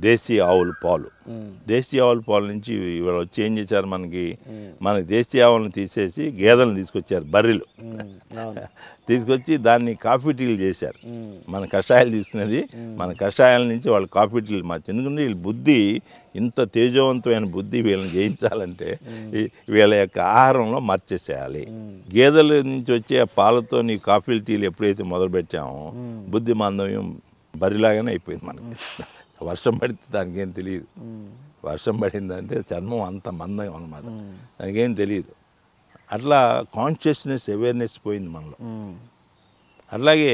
Speaker 2: దేశీయ ఆవుల పాలు దేశీయ ఆవుల పాలు నుంచి ఇవాళ వచ్చి ఏం చేశారు మనకి మన దేశీయ ఆవులను తీసేసి గేదెలను తీసుకొచ్చారు బర్రెలు తీసుకొచ్చి దాన్ని కాఫీ టీలు చేశారు మన కషాయాలు తీసుకునేది మన కషాయాల నుంచి వాళ్ళు కాఫీ టీలు మార్చి ఎందుకంటే వీళ్ళ బుద్ధి ఇంత తేజవంతమైన బుద్ధి వీళ్ళని జయించాలంటే వీళ్ళ యొక్క ఆహారంలో మార్చేసేయాలి గేదెల నుంచి వచ్చే పాలతో నీ కాఫీ టీలు ఎప్పుడైతే మొదలుపెట్టామో బుద్ధి మాంధవ్యం బరిలాగానే అయిపోయింది మనకి వర్షం పడితే దానికి ఏం తెలియదు వర్షం పడిందంటే చర్మం అంత మందం అనమాట దానికేం తెలియదు అట్లా కాన్షియస్నెస్ అవేర్నెస్ పోయింది మనలో అట్లాగే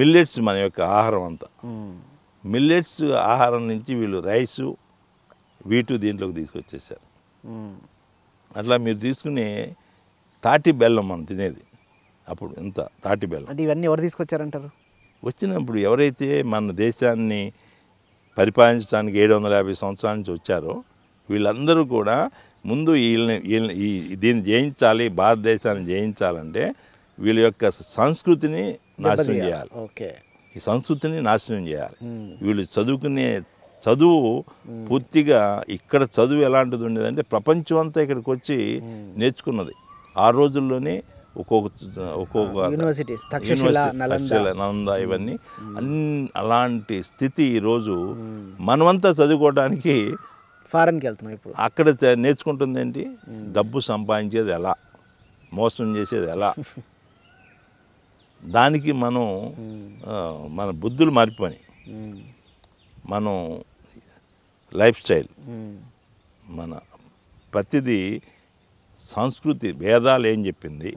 Speaker 2: మిల్లెట్స్ మన యొక్క ఆహారం అంతా మిల్లెట్స్ ఆహారం నుంచి వీళ్ళు రైసు వీటు దీంట్లోకి తీసుకొచ్చేసారు అట్లా మీరు తీసుకునే తాటి బెల్లం మనం తినేది అప్పుడు ఇంత తాటి బెల్లం
Speaker 1: అంటే ఇవన్నీ ఎవరు తీసుకొచ్చారంటారు
Speaker 2: వచ్చినప్పుడు ఎవరైతే మన దేశాన్ని పరిపాలించడానికి ఏడు వందల యాభై సంవత్సరాల నుంచి వచ్చారో వీళ్ళందరూ కూడా ముందు వీళ్ళని వీళ్ళని ఈ దీన్ని జయించాలి భారతదేశాన్ని జయించాలంటే వీళ్ళ యొక్క సంస్కృతిని నాశనం చేయాలి ఓకే ఈ సంస్కృతిని నాశనం చేయాలి వీళ్ళు చదువుకునే చదువు పూర్తిగా ఇక్కడ చదువు ఎలాంటిది ఉండేదంటే ప్రపంచం అంతా ఇక్కడికి వచ్చి నేర్చుకున్నది ఆ రోజుల్లోనే ఒక్కొక్క ఒక్కొక్క యూనివర్సిటీ నలంద ఇవన్నీ hmm. hmm. అన్ని అలాంటి స్థితి ఈరోజు hmm. మనమంతా చదువుకోవడానికి ఫారెన్కి వెళ్తున్నాం ఇప్పుడు అక్కడ నేర్చుకుంటుంది ఏంటి డబ్బు సంపాదించేది ఎలా మోసం చేసేది ఎలా దానికి మనం మన బుద్ధులు మారిపోయి మనం లైఫ్ స్టైల్ మన ప్రతిదీ సంస్కృతి భేదాలు ఏం చెప్పింది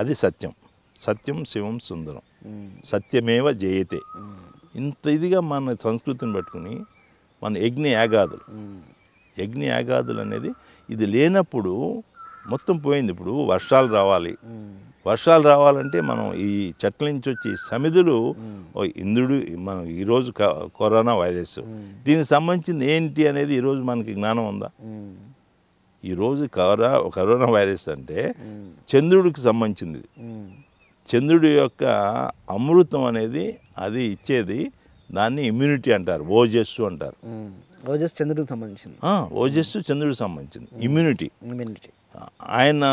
Speaker 2: అది సత్యం సత్యం శివం సుందరం సత్యమేవ జయతే ఇంత ఇదిగా మన సంస్కృతిని పట్టుకుని మన యజ్ఞ యాగాదులు యజ్ఞ యాగాదులు అనేది ఇది లేనప్పుడు మొత్తం పోయింది ఇప్పుడు వర్షాలు రావాలి వర్షాలు రావాలంటే మనం ఈ చెట్ల నుంచి వచ్చి సమిధులు ఇంద్రుడు మనం ఈరోజు కరోనా వైరస్ దీనికి సంబంధించింది ఏంటి అనేది ఈరోజు మనకి జ్ఞానం ఉందా ఈరోజు కరోనా కరోనా వైరస్ అంటే చంద్రుడికి సంబంధించింది చంద్రుడి యొక్క అమృతం అనేది అది ఇచ్చేది దాన్ని ఇమ్యూనిటీ అంటారు ఓజస్సు అంటారు
Speaker 1: ఓజస్ చంద్రుడికి సంబంధించింది
Speaker 2: ఓజస్సు చంద్రుడికి సంబంధించింది ఇమ్యూనిటీ ఇమ్యూనిటీ ఆయన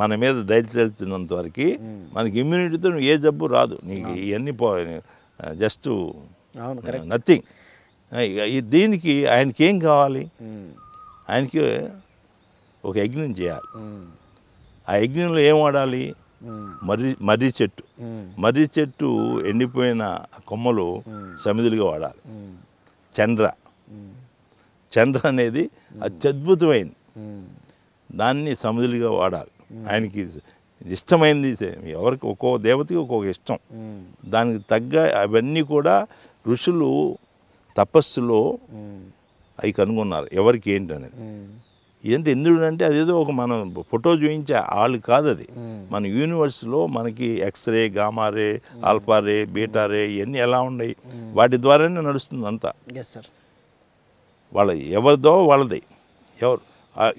Speaker 2: మన మీద దయచేల్చినంత వరకు మనకి ఇమ్యూనిటీతో నువ్వు ఏ జబ్బు రాదు నీకు ఇవన్నీ పో జస్ట్ నథింగ్ దీనికి ఆయనకి ఏం కావాలి ఆయనకి ఒక యజ్ఞం చేయాలి ఆ యజ్ఞంలో ఏం వాడాలి మర్రి మర్రి చెట్టు మర్రి చెట్టు ఎండిపోయిన కొమ్మలు సమిధులుగా వాడాలి చంద్ర చంద్ర అనేది అత్యద్భుతమైంది దాన్ని సమిధులుగా వాడాలి ఆయనకి ఇష్టమైంది ఎవరికి ఒక్కో దేవతకి ఒక్కొక్క ఇష్టం దానికి తగ్గ అవన్నీ కూడా ఋషులు తపస్సులో అవి కనుగొన్నారు ఎవరికి ఏంటనేది ఏంటంటే అంటే అదేదో ఒక మనం ఫోటో చూపించే వాళ్ళు కాదు అది మన యూనివర్స్లో మనకి ఎక్స్రే గామారే ఆల్ఫారే బీటారే ఇవన్నీ ఎలా ఉన్నాయి వాటి ద్వారానే నడుస్తుంది అంతా వాళ్ళ ఎవరిదో వాళ్ళది ఎవరు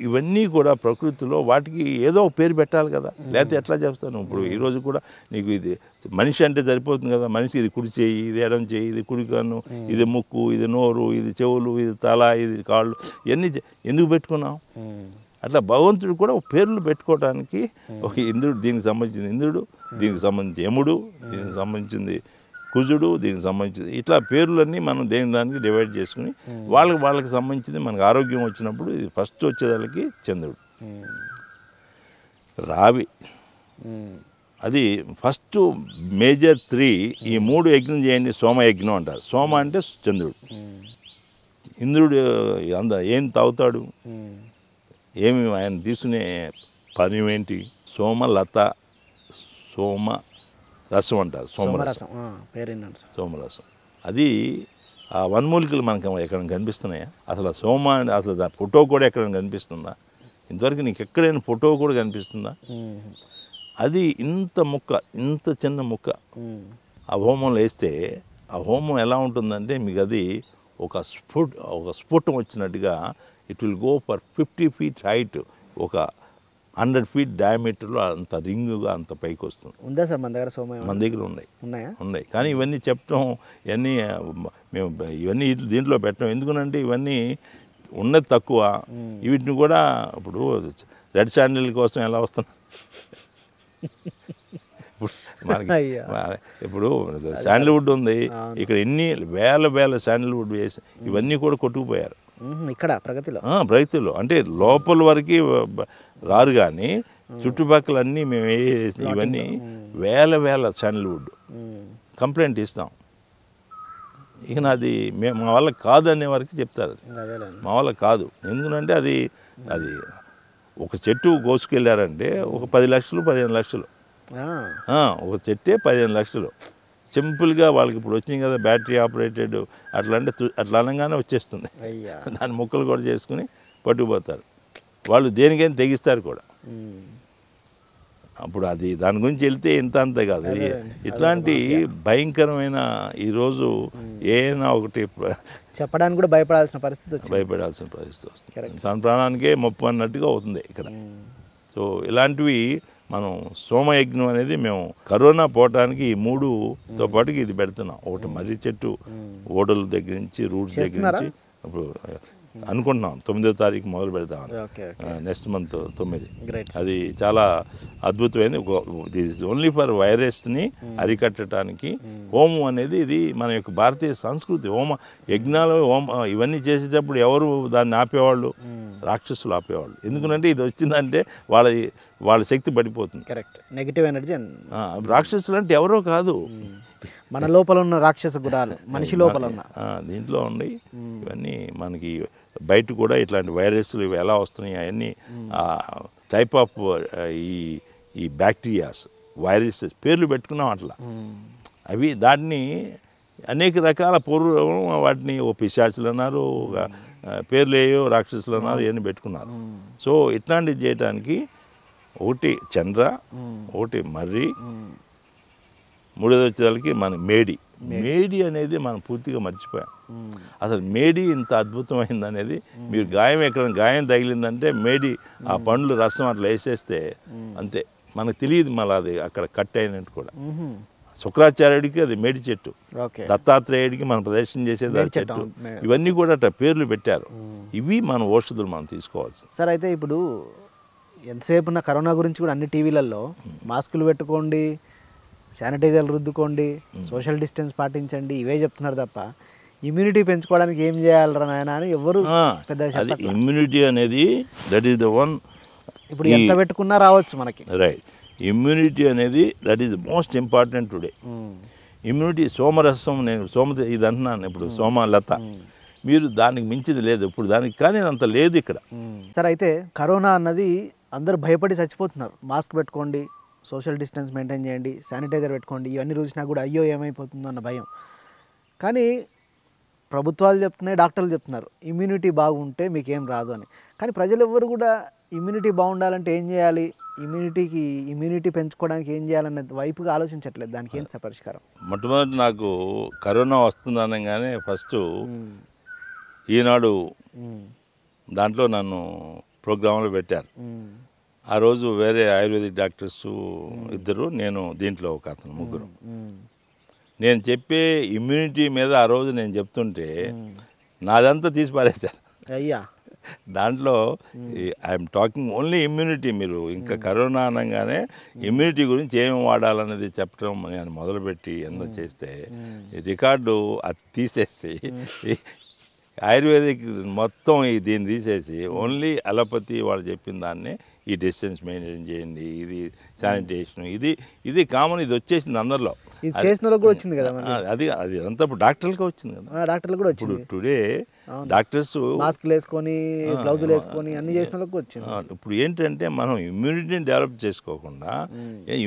Speaker 2: ఇవన్నీ కూడా ప్రకృతిలో వాటికి ఏదో పేరు పెట్టాలి కదా లేకపోతే ఎట్లా చేస్తాను ఇప్పుడు ఈరోజు కూడా నీకు ఇది మనిషి అంటే సరిపోతుంది కదా మనిషి ఇది కుడి చేయి ఇది ఎడం చేయి ఇది కుడి కన్ను ఇది ముక్కు ఇది నోరు ఇది చెవులు ఇది తల ఇది కాళ్ళు ఇవన్నీ ఎందుకు పెట్టుకున్నాం అట్లా భగవంతుడు కూడా పేర్లు పెట్టుకోవడానికి ఒక ఇంద్రుడు దీనికి సంబంధించిన ఇంద్రుడు దీనికి సంబంధించి యముడు దీనికి సంబంధించింది కుజుడు దీనికి సంబంధించింది ఇట్లా పేర్లన్నీ మనం దేని దానికి డివైడ్ చేసుకుని వాళ్ళకి వాళ్ళకి సంబంధించింది మనకు ఆరోగ్యం వచ్చినప్పుడు ఇది ఫస్ట్ వచ్చేదానికి చంద్రుడు రావి అది ఫస్ట్ మేజర్ త్రీ ఈ మూడు యజ్ఞం చేయండి సోమ యజ్ఞం అంటారు సోమ అంటే చంద్రుడు ఇంద్రుడు అంద ఏం తాగుతాడు ఏమి ఆయన తీసుకునే పని ఏంటి సోమలత సోమ రసం అంటారు సోమరసం పేరేంటంటే సోమరసం అది ఆ వన్మూలికలు మనకి ఎక్కడ కనిపిస్తున్నాయా అసలు సోమ అసలు ఆ ఫోటో కూడా ఎక్కడ కనిపిస్తుందా ఇంతవరకు నీకు ఎక్కడైనా ఫోటో కూడా కనిపిస్తుందా అది ఇంత ముక్క ఇంత చిన్న ముక్క ఆ హోమంలో వేస్తే ఆ హోమం ఎలా ఉంటుందంటే మీకు అది ఒక స్ఫుట్ ఒక స్ఫుటం వచ్చినట్టుగా it will go for fifty feet height ఒక హండ్రెడ్ ఫీట్ డయామీటర్లో అంత రింగుగా అంత పైకి వస్తుంది
Speaker 1: ఉందా సార్ మన దగ్గర సోమయం మన
Speaker 2: దగ్గర ఉన్నాయి ఉన్నాయా ఉన్నాయి కానీ ఇవన్నీ చెప్పడం ఇవన్నీ మేము ఇవన్నీ దీంట్లో పెట్టడం ఎందుకునంటే ఇవన్నీ ఉన్నది తక్కువ వీటిని కూడా ఇప్పుడు రెడ్ శాండిల్ కోసం ఎలా వస్తున్నాం ఇప్పుడు ఇప్పుడు శాండిల్వుడ్ ఉంది ఇక్కడ ఎన్ని వేల వేల శాండిల్వుడ్ వేసి ఇవన్నీ కూడా కొట్టుకుపోయారు
Speaker 1: ఇక్కడ ప్రగతిలో
Speaker 2: ప్రగతిలో అంటే లోపల వరకు రారు కానీ చుట్టుపక్కల అన్నీ మేము ఇవన్నీ వేల వేల శాండిల్వుడ్ కంప్లైంట్ ఇస్తాం ఇక నాది మేము మా వల్ల కాదు అనే వరకు చెప్తారు అది మా వల్ల కాదు ఎందుకంటే అది అది ఒక చెట్టు కోసుకెళ్ళారంటే ఒక పది లక్షలు పదిహేను లక్షలు ఒక చెట్టే పదిహేను లక్షలు సింపుల్గా వాళ్ళకి ఇప్పుడు వచ్చింది కదా బ్యాటరీ ఆపరేటెడ్ అట్లా అంటే అట్లా అనగానే వచ్చేస్తుంది దాని ముక్కలు కూడా చేసుకుని పట్టుకుపోతారు వాళ్ళు దేనికైనా తెగిస్తారు కూడా అప్పుడు అది దాని గురించి వెళ్తే ఇంత అంత కాదు ఇట్లాంటి భయంకరమైన ఈరోజు ఏనా ఒకటి
Speaker 1: చెప్పడానికి కూడా భయపడాల్సిన పరిస్థితి
Speaker 2: భయపడాల్సిన పరిస్థితి వస్తుంది తన ప్రాణానికే మొప్పు అన్నట్టుగా అవుతుంది ఇక్కడ సో ఇలాంటివి మనం సోమయజ్ఞం అనేది మేము కరోనా పోవటానికి ఈ మూడుతో పాటుకి ఇది పెడుతున్నాం ఒకటి మర్రి చెట్టు ఓడల దగ్గర నుంచి రూట్స్ దగ్గర నుంచి ఇప్పుడు అనుకుంటున్నాం తొమ్మిదో తారీఖు మొదలు పెడతామని నెక్స్ట్ మంత్ తొమ్మిది అది చాలా అద్భుతమైనది దిస్ ఓన్లీ ఫర్ వైరస్ని hmm. అరికట్టడానికి hmm. హోమం అనేది ఇది మన యొక్క భారతీయ సంస్కృతి హోమ యజ్ఞాలు హోమ ఇవన్నీ చేసేటప్పుడు ఎవరు దాన్ని ఆపేవాళ్ళు hmm. రాక్షసులు ఆపేవాళ్ళు ఎందుకంటే ఇది వచ్చిందంటే వాళ్ళ వాళ్ళ శక్తి పడిపోతుంది కరెక్ట్ నెగిటివ్ ఎనర్జీ రాక్షసులు అంటే ఎవరో కాదు
Speaker 1: మన లోపల ఉన్న రాక్షస గుణాలు మనిషి లోపల ఉన్న
Speaker 2: దీంట్లో ఉండి ఇవన్నీ మనకి బయట కూడా ఇట్లాంటి వైరస్లు ఇవి ఎలా వస్తున్నాయి అవన్నీ టైప్ ఆఫ్ ఈ ఈ బ్యాక్టీరియాస్ వైరసెస్ పేర్లు పెట్టుకున్నాం అట్లా అవి దాన్ని అనేక రకాల పూర్వం వాటిని ఓ పిశాచులు అన్నారు ఒక పేర్లు పేర్లేయో రాక్షసులు అన్నారు ఇవన్నీ పెట్టుకున్నారు సో ఇట్లాంటివి చేయడానికి ఒకటి చంద్ర ఒకటి మర్రి మూడోది వచ్చేదానికి మన మేడి మేడి అనేది మనం పూర్తిగా మర్చిపోయాం అసలు మేడి ఇంత అద్భుతమైంది అనేది మీరు గాయం ఎక్కడ గాయం తగిలిందంటే మేడి ఆ పండ్లు రసం అట్లా వేసేస్తే అంతే మనకు తెలియదు మళ్ళీ అది అక్కడ కట్ అయినట్టు కూడా శుక్రాచార్యుడికి అది మేడి చెట్టు దత్తాత్రేయుడికి మనం ప్రదర్శన చేసేది అది చెట్టు ఇవన్నీ కూడా అట్లా పేర్లు పెట్టారు ఇవి మన ఔషధులు మనం తీసుకోవచ్చు
Speaker 1: సార్ అయితే ఇప్పుడు ఎంతసేపు ఉన్న కరోనా గురించి కూడా అన్ని టీవీలలో మాస్కులు పెట్టుకోండి శానిటైజర్లు రుద్దుకోండి సోషల్ డిస్టెన్స్ పాటించండి ఇవే చెప్తున్నారు తప్ప ఇమ్యూనిటీ పెంచుకోవడానికి ఏం చేయాలరా నాయన అని ఎవరు పెద్ద
Speaker 2: ఇమ్యూనిటీ అనేది దట్ ఈస్ ద వన్ ఇప్పుడు ఎంత
Speaker 1: పెట్టుకున్నా రావచ్చు మనకి
Speaker 2: రైట్ ఇమ్యూనిటీ అనేది that is most important today immunity సోమరసం నేను సోమ ఇది అంటున్నాను ఇప్పుడు సోమలత మీరు దానికి మించింది లేదు ఇప్పుడు దానికి కానీ అంత లేదు ఇక్కడ సరే అయితే
Speaker 1: కరోనా అన్నది అందరూ భయపడి చచ్చిపోతున్నారు మాస్క్ పెట్టుకోండి సోషల్ డిస్టెన్స్ మెయింటైన్ చేయండి శానిటైజర్ పెట్టుకోండి ఇవన్నీ చూసినా కూడా అయ్యో ఏమైపోతుందో అన్న భయం కానీ ప్రభుత్వాలు చెప్తున్నాయి డాక్టర్లు చెప్తున్నారు ఇమ్యూనిటీ బాగుంటే మీకేం రాదు అని కానీ ప్రజలు ఎవ్వరు కూడా ఇమ్యూనిటీ బాగుండాలంటే ఏం చేయాలి ఇమ్యూనిటీకి ఇమ్యూనిటీ పెంచుకోవడానికి ఏం చేయాలన్న వైపుగా ఆలోచించట్లేదు దానికి ఏం పరిష్కారం
Speaker 2: మొట్టమొదటి నాకు కరోనా వస్తుంది అనగానే ఫస్ట్ ఈనాడు దాంట్లో నన్ను ప్రోగ్రాంలో పెట్టారు ఆ రోజు వేరే ఆయుర్వేదిక్ డాక్టర్స్ ఇద్దరు నేను దీంట్లో ఒక అతను ముగ్గురు నేను చెప్పే ఇమ్యూనిటీ మీద ఆ రోజు నేను చెప్తుంటే నాదంతా తీసి పారేశారు అయ్యా దాంట్లో ఐఎమ్ టాకింగ్ ఓన్లీ ఇమ్యూనిటీ మీరు ఇంకా కరోనా అనగానే ఇమ్యూనిటీ గురించి ఏమి వాడాలనేది చెప్పడం నేను మొదలుపెట్టి ఎన్నో చేస్తే రికార్డు అది తీసేసి ఆయుర్వేదిక్ మొత్తం దీన్ని తీసేసి ఓన్లీ అలపతి వాళ్ళు చెప్పిన దాన్ని ఈ డిస్టెన్స్ మెయింటైన్ చేయండి ఇది శానిటేషన్ ఇది ఇది కామన్ ఇది వచ్చేసింది అందరిలో చేసిన కూడా వచ్చింది కదా అది అది అంత డాక్టర్లకు వచ్చింది కదా డాక్టర్లు కూడా ఇప్పుడు టుడే డాక్టర్స్ మాస్క్లు
Speaker 1: వేసుకొని గ్లౌజులు వేసుకొని అన్ని చేసిన వచ్చింది
Speaker 2: ఇప్పుడు ఏంటంటే మనం ఇమ్యూనిటీని డెవలప్ చేసుకోకుండా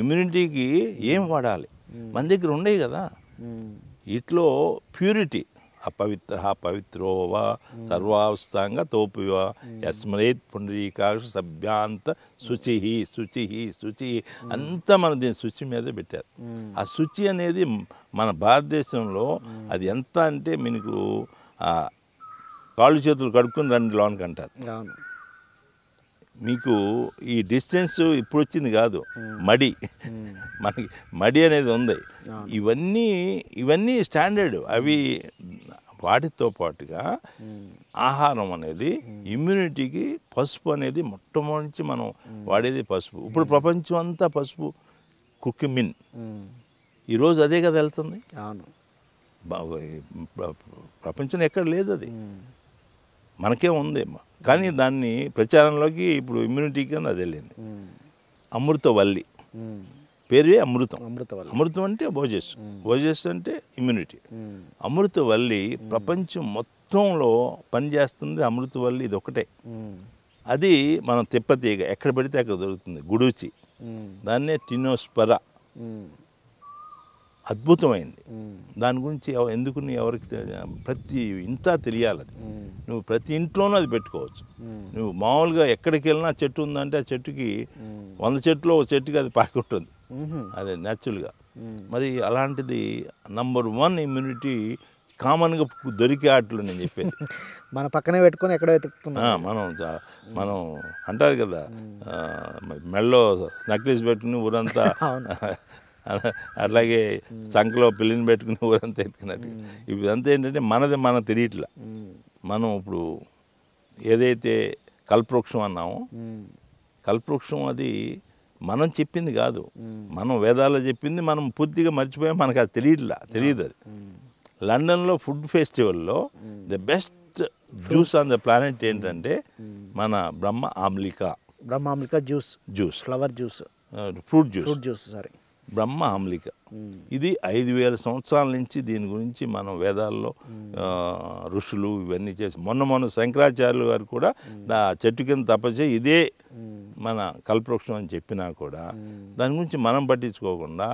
Speaker 2: ఇమ్యూనిటీకి ఏం వాడాలి మన దగ్గర ఉండేవి కదా ఇట్లో ప్యూరిటీ అపవిత్ర పవిత్రో వా సర్వావస్థాంగ తోపువా యస్మరేత్ పునరీకాక్ష సభ్యాంత శుచి శుచి శుచి అంతా మన దీని శుచి మీద పెట్టారు ఆ శుచి అనేది మన భారతదేశంలో అది ఎంత అంటే మీకు కాళ్ళు చేతులు కడుక్కుని రెండు లోనికి అంటారు మీకు ఈ డిస్టెన్స్ ఇప్పుడు వచ్చింది కాదు మడి మనకి మడి అనేది ఉంది ఇవన్నీ ఇవన్నీ స్టాండర్డ్ అవి వాటితో పాటుగా ఆహారం అనేది ఇమ్యూనిటీకి పసుపు అనేది మొట్టమొదటి మనం వాడేది పసుపు ఇప్పుడు ప్రపంచం అంతా పసుపు మిన్ ఈరోజు అదే కదా వెళ్తుంది ప్రపంచం ఎక్కడ లేదు అది మనకే ఉంది కానీ దాన్ని ప్రచారంలోకి ఇప్పుడు ఇమ్యూనిటీ కింద అది వెళ్ళింది అమృతవల్లి పేరువే అమృతం అమృతవల్లి అమృతం అంటే భోజస్ భోజస్ అంటే ఇమ్యూనిటీ అమృతవల్లి ప్రపంచం మొత్తంలో పనిచేస్తుంది అమృతవల్లి ఇది ఒకటే అది మనం తిప్పతీగ ఎక్కడ పడితే అక్కడ దొరుకుతుంది గుడూచి దాన్నే టినోస్పరా అద్భుతమైంది దాని గురించి ఎందుకు ఎవరికి ప్రతి ఇంటా తెలియాలి అది నువ్వు ప్రతి ఇంట్లోనూ అది పెట్టుకోవచ్చు నువ్వు మామూలుగా ఎక్కడికి వెళ్ళినా చెట్టు ఉందంటే ఆ చెట్టుకి వంద చెట్లు ఒక చెట్టుకి అది పాకుంటుంది అదే న్యాచురల్గా మరి అలాంటిది నంబర్ వన్ ఇమ్యూనిటీ కామన్గా దొరికే ఆటలు నేను చెప్పేది
Speaker 1: మన పక్కనే పెట్టుకొని ఎక్కడ వెతుకుతున్నా
Speaker 2: మనం మనం అంటారు కదా మెళ్ళో నెక్లెస్ పెట్టుకుని ఊరంతా అట్లాగే సంఖలో పిల్లిని పెట్టుకుని ఊరంతా ఎత్తుకున్నట్టు ఇదంతా ఏంటంటే మనది మనం తెలియట్లా మనం ఇప్పుడు ఏదైతే కల్పవృక్షం అన్నామో కల్పవృక్షం అది మనం చెప్పింది కాదు మనం వేదాల్లో చెప్పింది మనం పూర్తిగా మర్చిపోయా మనకు అది తెలియట్లా తెలియదు అది లండన్లో ఫుడ్ ఫెస్టివల్లో the best juice on the planet ఏంటంటే మన బ్రహ్మ ఆమ్లిక బ్రహ్మ ఆమ్లిక juice juice flower juice fruit juice fruit juice sorry బ్రహ్మ ఆమ్లిక ఇది ఐదు వేల సంవత్సరాల నుంచి దీని గురించి మనం వేదాల్లో ఋషులు ఇవన్నీ చేసి మొన్న మొన్న శంకరాచార్యులు గారు కూడా నా చెట్టు కింద తపచే ఇదే మన కల్పవృక్షం అని చెప్పినా కూడా దాని గురించి మనం పట్టించుకోకుండా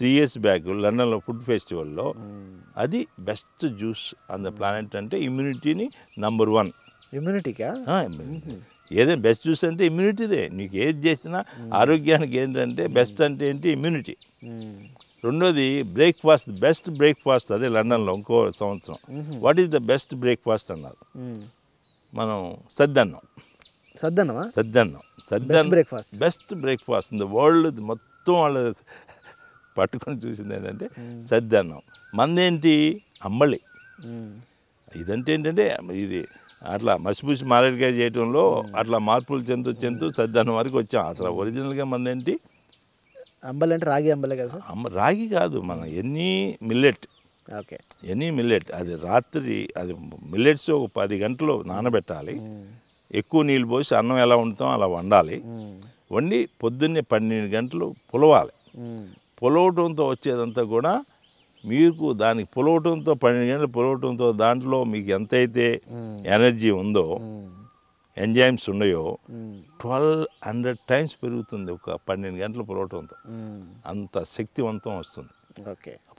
Speaker 2: త్రీ ఇయర్స్ బ్యాక్ లండన్లో ఫుడ్ ఫెస్టివల్లో అది best juice on the planet అంటే ఇమ్యూనిటీని నంబర్ వన్
Speaker 1: ఇమ్యూనిటీకా ఇమ్యూనిటీ
Speaker 2: ఏదైనా బెస్ట్ జ్యూస్ అంటే ఇమ్యూనిటీదే నీకు ఏది చేసినా hmm. ఆరోగ్యానికి ఏంటంటే బెస్ట్ hmm. అంటే ఏంటి ఇమ్యూనిటీ hmm. రెండోది బ్రేక్ఫాస్ట్ బెస్ట్ బ్రేక్ఫాస్ట్ అదే లండన్లో ఇంకో సంవత్సరం what is the best breakfast అన్నారు మనం సద్దన్నం సద్దన్నం సద్దన్నం సద్దన్నం breakfast best breakfast in the world మొత్తం వాళ్ళ పట్టుకొని చూసింది ఏంటంటే సద్దన్నం మందేంటి అమ్మళి ఇదంటే ఏంటంటే ఇది అట్లా మసిపూసి మారేడుకాయ చేయటంలో అట్లా మార్పులు చెందు చెందు సర్దాని వరకు వచ్చాం అసలు ఒరిజినల్గా మందేంటి
Speaker 1: అంబలు అంటే రాగి అంబలే కదా
Speaker 2: అమ్మ రాగి కాదు మనం any millet okay any millet అది రాత్రి అది మిల్లెట్స్ ఒక పది గంటలు నానబెట్టాలి ఎక్కువ నీళ్ళు పోసి అన్నం ఎలా వండుతాం అలా వండాలి వండి పొద్దున్నే పన్నెండు గంటలు పులవాలి పొలవటంతో వచ్చేదంతా కూడా మీకు దానికి పొలవటంతో పన్నెండు గంటలు పొలవటంతో దాంట్లో మీకు ఎంతైతే ఎనర్జీ ఉందో ఎంజైమ్స్ ఉన్నాయో ట్వెల్వ్ హండ్రెడ్ టైమ్స్ పెరుగుతుంది ఒక పన్నెండు గంటలు పొలవటంతో అంత శక్తివంతం వస్తుంది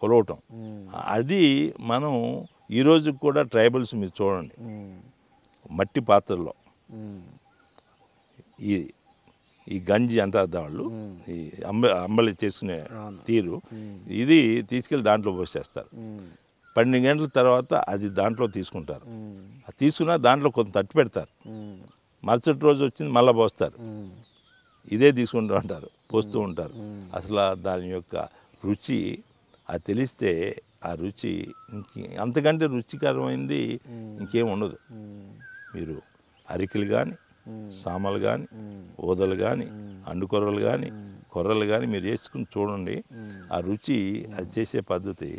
Speaker 2: పొలవటం అది మనం ఈరోజు కూడా ట్రైబల్స్ మీరు చూడండి మట్టి పాత్రలో ఈ ఈ గంజి అంటారు వాళ్ళు ఈ అంబ అంబలి చేసుకునే తీరు ఇది తీసుకెళ్ళి దాంట్లో పోసేస్తారు పన్నెండు గంటల తర్వాత అది దాంట్లో తీసుకుంటారు తీసుకున్న దాంట్లో కొంత తట్టు పెడతారు మరుసటి రోజు వచ్చింది మళ్ళీ పోస్తారు ఇదే తీసుకుంటూ ఉంటారు పోస్తూ ఉంటారు అసలు దాని యొక్క రుచి అది తెలిస్తే ఆ రుచి ఇంక అంతకంటే రుచికరమైంది ఇంకేం ఉండదు మీరు అరికలు కానీ సామలు కానీ ఓదలు కానీ కొర్రలు కానీ కొర్రలు కానీ మీరు చేసుకుని చూడండి ఆ రుచి అది చేసే పద్ధతి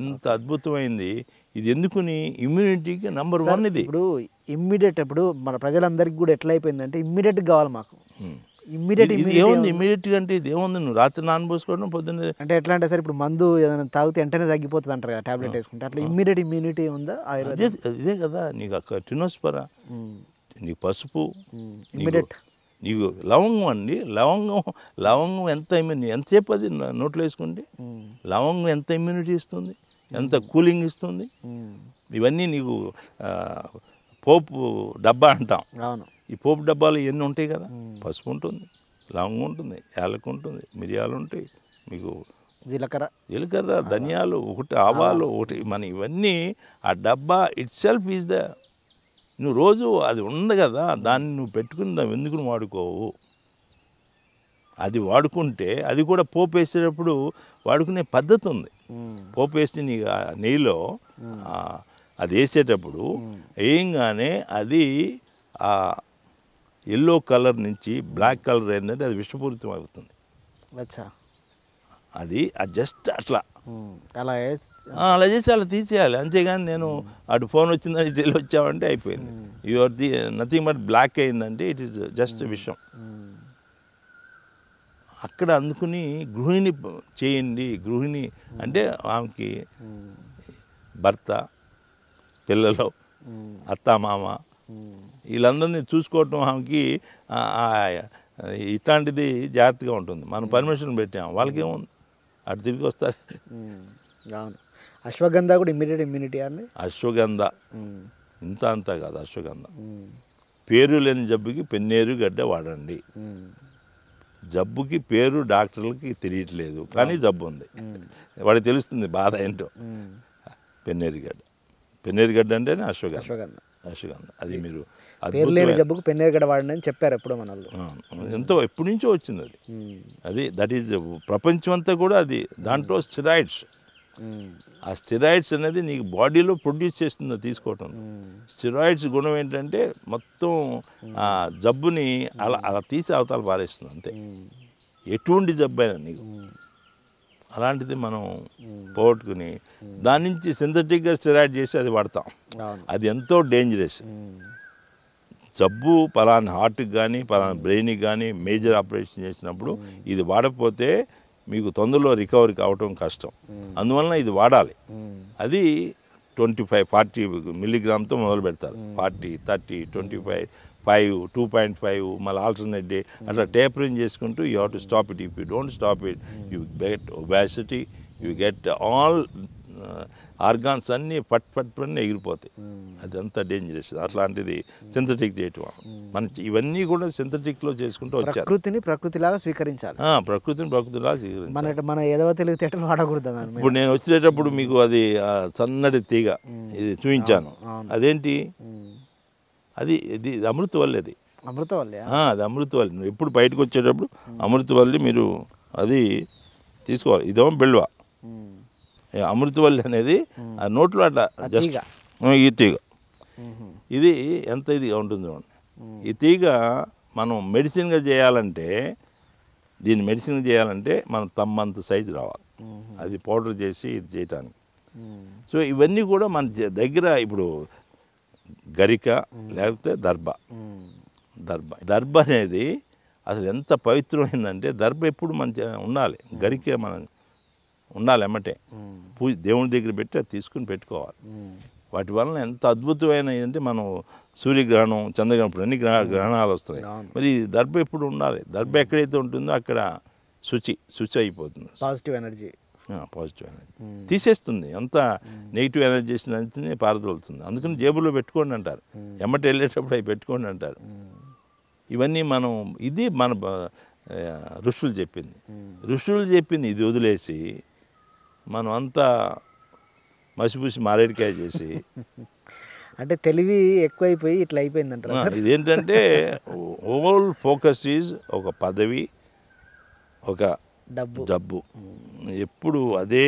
Speaker 2: ఇంత అద్భుతమైంది ఇది ఎందుకుని ఇమ్యూనిటీకి నంబర్ వన్ ఇది ఇప్పుడు
Speaker 1: ఇమ్మీడియట్ ఇప్పుడు మన ప్రజలందరికీ కూడా ఎట్లా అయిపోయిందంటే ఇమ్మీడియట్ కావాలి మాకు
Speaker 2: ఇమ్మీడియట్ ఏముంది ఇమ్మీడియట్ అంటే ఇది ఏముంది నువ్వు రాత్రి నాన్ పోసుకోవడం పొద్దున్న అంటే
Speaker 1: ఎట్లా అంటే సార్ ఇప్పుడు మందు ఏదైనా తాగితే వెంటనే తగ్గిపోతుంది అంటారు కదా టాబ్లెట్ వేసుకుంటే అట్లా ఇమ్మీడియట్ ఇమ్యూనిటీ ఉందా
Speaker 2: ఇదే కదా నీకు అక్కడ టినోస్పరా నీ పసుపు నీకు లవంగం అండి లవంగం లవంగం ఎంత ఇమ్యూనిటీ ఎంతసేపు అది నోట్లో వేసుకుంటే లవంగం ఎంత ఇమ్యూనిటీ ఇస్తుంది ఎంత కూలింగ్ ఇస్తుంది ఇవన్నీ నీకు పోపు డబ్బా అంటాం అవును ఈ పోపు డబ్బాలు ఇవన్నీ ఉంటాయి కదా పసుపు ఉంటుంది లవంగం ఉంటుంది యాలకు ఉంటుంది మిరియాలు ఉంటాయి మీకు జీలకర్ర జీలకర్ర ధనియాలు ఒకటి ఆవాలు ఒకటి మన ఇవన్నీ ఆ డబ్బా ఇట్ సెల్ఫ్ ఈజ్ ద నువ్వు రోజు అది ఉంది కదా దాన్ని నువ్వు పెట్టుకుని దాన్ని ఎందుకు నువ్వు వాడుకోవు అది వాడుకుంటే అది కూడా పోపు వేసేటప్పుడు వాడుకునే పద్ధతి ఉంది పోపు వేస్తే నీ నెయ్యిలో అది వేసేటప్పుడు వేయంగానే అది ఆ ఎల్లో కలర్ నుంచి బ్లాక్ కలర్ ఏంటంటే అది విషపూరితం అవుతుంది అది జస్ట్ అట్లా అలా అలా చేసి అలా తీసేయాలి అంతేగాని నేను అటు ఫోన్ వచ్చిందని ఇటు వచ్చామంటే అయిపోయింది your the nothing but black అయిందంటే ఇట్ ఈస్ జస్ట్ విషయం అక్కడ అందుకుని గృహిణి చేయండి గృహిణి అంటే ఆమెకి భర్త పిల్లలు అత్తమామ వీళ్ళందరినీ చూసుకోవటం ఆమెకి ఇట్లాంటిది జాగ్రత్తగా ఉంటుంది మనం పర్మిషన్ పెట్టాము వాళ్ళకేముంది అటు తిరిగి వస్తారు అవును
Speaker 1: అశ్వగంధ కూడా ఇమ్మీడియట్ ఇమ్యూనిటీ అండి
Speaker 2: అశ్వగంధ ఇంత అంతా కాదు అశ్వగంధ పేరు లేని జబ్బుకి పెన్నేరు గడ్డ వాడండి జబ్బుకి పేరు డాక్టర్లకి తెలియట్లేదు కానీ జబ్బు ఉంది వాడికి తెలుస్తుంది బాధ ఏంటో పెన్నేరుగడ్డ పెన్నేరుగడ్డ అంటేనే అశ్వగంధ అశ్వగంధ అది మీరు పేరు లేని
Speaker 1: జబ్బుకు పెన్నేరుగడ వాడిని అని చెప్పారు ఎప్పుడు మనల్ని
Speaker 2: ఎంతో ఎప్పటి నుంచో వచ్చింది అది అది దట్ ఈజ్ ప్రపంచం అంతా కూడా అది దాంట్లో స్టిరాయిడ్స్ ఆ స్టిరాయిడ్స్ అనేది నీకు బాడీలో ప్రొడ్యూస్ చేస్తుంది తీసుకోవటం స్టిరాయిడ్స్ గుణం ఏంటంటే మొత్తం ఆ జబ్బుని అలా అలా తీసి అవతల పారేస్తుంది అంతే ఎటువంటి జబ్బు అయినా నీకు అలాంటిది మనం పోగొట్టుకుని దాని నుంచి సింథటిక్గా స్టిరాయిడ్ చేసి అది వాడతాం అది ఎంతో డేంజరస్ జబ్బు పలానా హార్ట్కి కానీ పలానా బ్రెయిన్కి కానీ మేజర్ ఆపరేషన్ చేసినప్పుడు ఇది వాడకపోతే మీకు తొందరలో రికవరీ కావటం కష్టం అందువలన ఇది వాడాలి అది ట్వంటీ ఫైవ్ ఫార్టీ మిల్లీగ్రామ్తో మొదలు పెడతారు forty thirty twenty five five two point five మళ్ళీ ఆల్టర్నేట్ డే అట్లా టేపరింగ్ చేసుకుంటూ you who stop it if you don't stop it you get obesity you get all organs అన్నీ పట్ పట్ పని ఎగిరిపోతాయి అదంతా డేంజరస్ అట్లాంటిది సింథటిక్ చేయటం మన ఇవన్నీ కూడా సింథటిక్లో చేసుకుంటూ వచ్చారు ప్రకృతిని
Speaker 1: ప్రకృతిలాగా స్వీకరించాలి
Speaker 2: ప్రకృతిని ప్రకృతిలాగా స్వీకరించాలి
Speaker 1: మన ఏదో తెలివితేటలు వాడకూడదు ఇప్పుడు
Speaker 2: నేను వచ్చేటప్పుడు మీకు అది సన్నటి తీగ ఇది చూపించాను అదేంటి అది ఇది అమృతవల్లి అది అమృతవల్లి అది అమృతవల్లి ఎప్పుడు బయటకు వచ్చేటప్పుడు అమృతవల్లి మీరు అది తీసుకోవాలి ఇదేమో బిల్వా అమృతవల్లి అనేది ఆ నోట్లో అట్లా జస్ట్ ఈ తీగ ఇది ఎంత ఇదిగా ఉంటుంది చూడండి ఈ తీగ మనం మెడిసిన్గా చేయాలంటే దీన్ని మెడిసిన్ చేయాలంటే మనం తమ్మంత సైజు రావాలి అది పౌడర్ చేసి ఇది చేయటానికి సో ఇవన్నీ కూడా మన దగ్గర ఇప్పుడు గరిక లేకపోతే దర్భ దర్భ దర్భ అనేది అసలు ఎంత పవిత్రమైందంటే దర్భ ఎప్పుడు మన ఉండాలి గరిక మనం ఉండాలి ఎమ్మటే పూజ దేవుని దగ్గర పెట్టి అది తీసుకుని పెట్టుకోవాలి వాటి వలన ఎంత అద్భుతమైన ఏంటంటే మనం సూర్యగ్రహణం చంద్రగ్రహణం ఇప్పుడు అన్ని గ్రహ గ్రహణాలు వస్తాయి మరి దర్భ ఎప్పుడు ఉండాలి దర్భ ఎక్కడైతే ఉంటుందో అక్కడ శుచి శుచి అయిపోతుంది
Speaker 1: పాజిటివ్ ఎనర్జీ
Speaker 2: పాజిటివ్ ఎనర్జీ తీసేస్తుంది అంత నెగిటివ్ ఎనర్జీస్ అంతా పారదొలుతుంది అందుకని జేబులో పెట్టుకోండి అంటారు ఎమ్మటి వెళ్ళేటప్పుడు అవి పెట్టుకోండి అంటారు ఇవన్నీ మనం ఇది మన ఋషులు చెప్పింది ఋషులు చెప్పింది ఇది వదిలేసి మనం అంతా మసిపూసి మారేడికాయ చేసి
Speaker 1: అంటే తెలివి ఎక్కువైపోయి ఇట్లా అయిపోయిందంట ఇదేంటంటే
Speaker 2: ఓవల్ ఫోకస్ ఈజ్ ఒక పదవి ఒక డబ్బు డబ్బు ఎప్పుడు అదే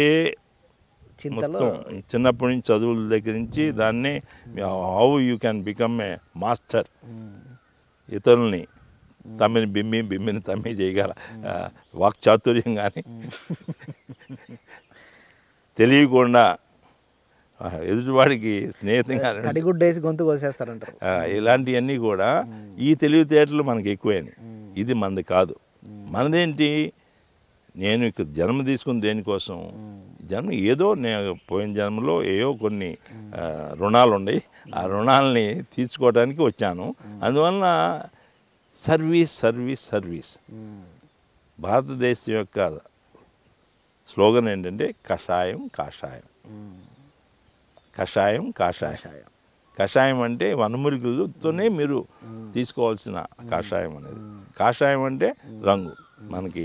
Speaker 2: మొత్తం చిన్నప్పటి నుంచి చదువుల దగ్గర నుంచి దాన్ని how you can become a master ఇతరుల్ని తమ్మిని బిమ్మి బిమ్మిని తమ్మి చేయగల వాక్ చాతుర్యం కానీ తెలియకుండా ఎదుటివాడికి స్నేహితంగా
Speaker 1: అడిగుడ్డేసి గొంతు కోసేస్తారంటారు
Speaker 2: ఇలాంటివన్నీ కూడా ఈ తెలివితేటలు మనకి ఎక్కువైనవి ఇది మనది కాదు మనదేంటి నేను ఇక్కడ జన్మ తీసుకుని దేనికోసం జన్మ ఏదో నేను పోయిన జన్మలో ఏవో కొన్ని రుణాలు ఉన్నాయి ఆ రుణాలని తీర్చుకోవడానికి వచ్చాను అందువలన సర్వీస్ సర్వీస్ సర్వీస్ భారతదేశం యొక్క స్లోగన్ ఏంటంటే కషాయం కాషాయం కషాయం కాషాయం కషాయం అంటే వనమూలికలతోనే మీరు తీసుకోవాల్సిన కాషాయం అనేది కాషాయం అంటే రంగు మనకి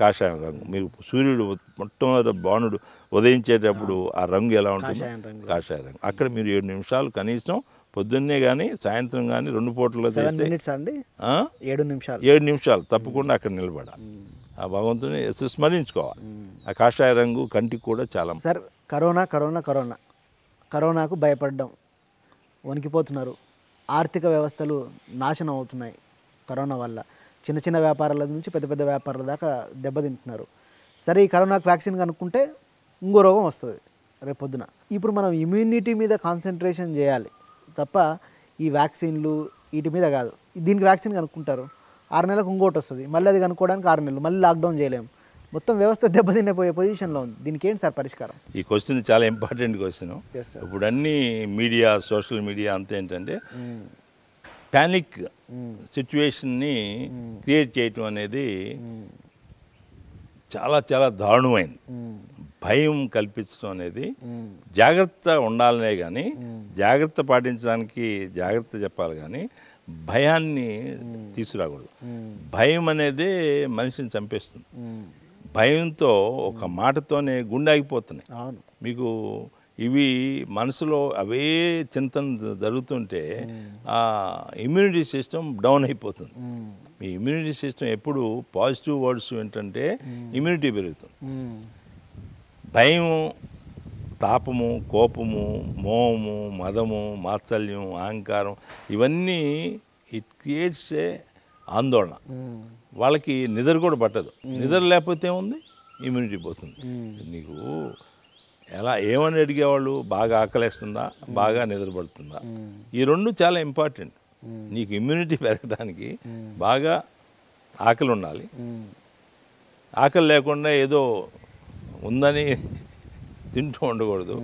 Speaker 2: కాషాయం రంగు మీరు సూర్యుడు మొట్టమొదటి బాణుడు ఉదయించేటప్పుడు ఆ రంగు ఎలా ఉంటుంది కాషాయ రంగు అక్కడ మీరు ఏడు నిమిషాలు కనీసం పొద్దున్నే కానీ సాయంత్రం కానీ రెండు పూటలు ఏడు నిమిషాలు ఏడు నిమిషాలు తప్పకుండా అక్కడ నిలబడాలి ఆ భగవంతుని స్మరించుకోవాలి ఆ కాషాయ రంగు కంటికి కూడా చాలా సార్
Speaker 1: కరోనా కరోనా కరోనా కరోనాకు భయపడడం వణికిపోతున్నారు ఆర్థిక వ్యవస్థలు నాశనం అవుతున్నాయి కరోనా వల్ల చిన్న చిన్న వ్యాపారాల నుంచి పెద్ద పెద్ద వ్యాపారాల దాకా దెబ్బతింటున్నారు సరే ఈ కరోనాకు వ్యాక్సిన్ కనుక్కుంటే ఇంకో రోగం వస్తుంది రేపు పొద్దున ఇప్పుడు మనం ఇమ్యూనిటీ మీద కాన్సన్ట్రేషన్ చేయాలి తప్ప ఈ వ్యాక్సిన్లు వీటి మీద కాదు దీనికి వ్యాక్సిన్ కనుక్కుంటారు ఆరు నెలలకు ఇంకోటి వస్తుంది మళ్ళీ అది కనుక్కోవడానికి ఆరు నెలలు మళ్ళీ లాక్డౌన్ చేయలేము మొత్తం వ్యవస్థ దెబ్బతిన్నపోయే పొజిషన్లో ఉంది దీనికి ఏంటి సార్ పరిష్కారం
Speaker 2: ఈ క్వశ్చన్ చాలా ఇంపార్టెంట్ క్వశ్చన్ ఇప్పుడు అన్ని మీడియా సోషల్ మీడియా అంతా ఏంటంటే ప్యానిక్ సిచ్యువేషన్ని క్రియేట్ చేయటం అనేది hmm. చాలా చాలా దారుణమైంది hmm. భయం కల్పించడం అనేది hmm. జాగ్రత్త ఉండాలనే కానీ జాగ్రత్త పాటించడానికి జాగ్రత్త చెప్పాలి కానీ భయాన్ని తీసుకురాకూడదు భయం అనేది మనిషిని చంపేస్తుంది భయంతో ఒక మాటతోనే గుండాగిపోతున్నాయి మీకు ఇవి మనసులో అవే చింతన జరుగుతుంటే ఆ ఇమ్యూనిటీ సిస్టమ్ డౌన్ అయిపోతుంది మీ ఇమ్యూనిటీ సిస్టమ్ ఎప్పుడు పాజిటివ్ వర్డ్స్ ఏంటంటే ఇమ్యూనిటీ పెరుగుతుంది భయం తాపము కోపము మోహము మదము మాత్సల్యం అహంకారం ఇవన్నీ ఇట్ క్రియేట్స్ ఏ ఆందోళన వాళ్ళకి నిద్ర కూడా పట్టదు నిద్ర లేకపోతే ఏముంది ఇమ్యూనిటీ పోతుంది నీకు ఎలా ఏమని అడిగేవాళ్ళు బాగా ఆకలేస్తుందా బాగా నిద్రపడుతుందా ఈ రెండు చాలా ఇంపార్టెంట్ నీకు ఇమ్యూనిటీ పెరగడానికి బాగా ఆకలి ఉండాలి ఆకలి లేకుండా ఏదో ఉందని తింటూ ఉండకూడదు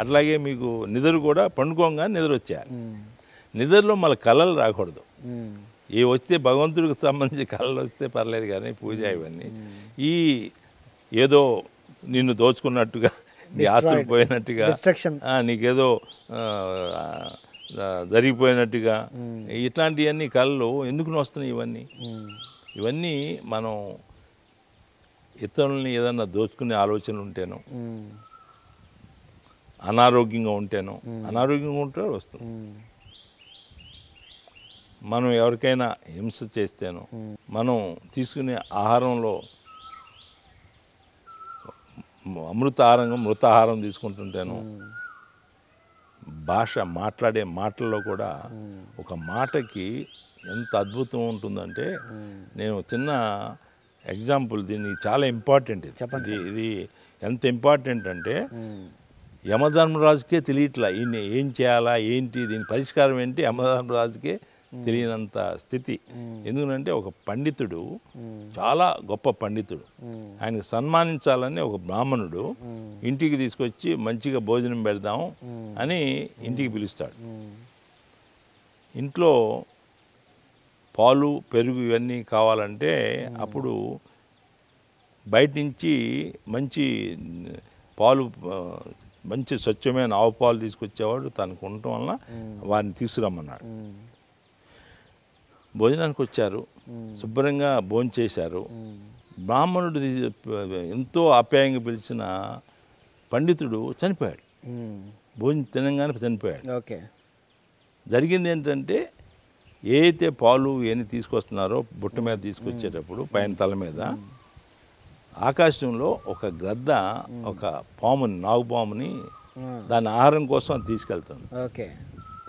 Speaker 2: అట్లాగే మీకు నిద్ర కూడా పండుకోగా నిద్ర వచ్చేయాలి నిద్రలో మళ్ళీ కళలు రాకూడదు ఏ వస్తే భగవంతుడికి సంబంధించి కళలు వస్తే పర్లేదు కానీ పూజ ఇవన్నీ ఈ ఏదో నిన్ను దోచుకున్నట్టుగా నీ ఆస్తులు పోయినట్టుగా నీకేదో జరిగిపోయినట్టుగా ఇట్లాంటివన్నీ కళలు ఎందుకు వస్తున్నాయి ఇవన్నీ ఇవన్నీ మనం ఇతరులని ఏదన్నా దోచుకునే ఆలోచన ఉంటేనో అనారోగ్యంగా ఉంటేనో అనారోగ్యంగా ఉంటే వస్తుంది మనం ఎవరికైనా హింస చేస్తేనో మనం తీసుకునే ఆహారంలో అమృతాహారంగా మృతాహారం తీసుకుంటుంటేనో భాష మాట్లాడే మాటల్లో కూడా ఒక మాటకి ఎంత అద్భుతం ఉంటుందంటే నేను చిన్న ఎగ్జాంపుల్ దీన్ని చాలా ఇంపార్టెంట్ ఇది చెప్పండి ఇది ఎంత ఇంపార్టెంట్ అంటే యమధర్మరాజుకే తెలియట్లా ఈయన ఏం చేయాలా ఏంటి దీని పరిష్కారం ఏంటి యమధర్మరాజుకే తెలియనంత స్థితి ఎందుకంటే ఒక పండితుడు చాలా గొప్ప పండితుడు ఆయనకు సన్మానించాలని ఒక బ్రాహ్మణుడు ఇంటికి తీసుకొచ్చి మంచిగా భోజనం పెడదాం అని ఇంటికి పిలుస్తాడు ఇంట్లో పాలు పెరుగు ఇవన్నీ కావాలంటే అప్పుడు బయట నుంచి మంచి పాలు మంచి స్వచ్ఛమైన ఆవు పాలు తీసుకొచ్చేవాడు తనకు ఉండటం వలన వారిని తీసుకురమ్మన్నాడు భోజనానికి వచ్చారు శుభ్రంగా భోజనం చేశారు బ్రాహ్మణుడు ఎంతో ఆప్యాయంగా పిలిచిన పండితుడు చనిపోయాడు భోజనం తినంగానే చనిపోయాడు ఓకే జరిగింది ఏంటంటే ఏదైతే పాలు ఇవన్నీ తీసుకొస్తున్నారో బుట్ట మీద తీసుకొచ్చేటప్పుడు పైన తల మీద ఆకాశంలో ఒక గద్ద ఒక పాముని నాగుపాముని దాని ఆహారం కోసం తీసుకెళ్తుంది ఓకే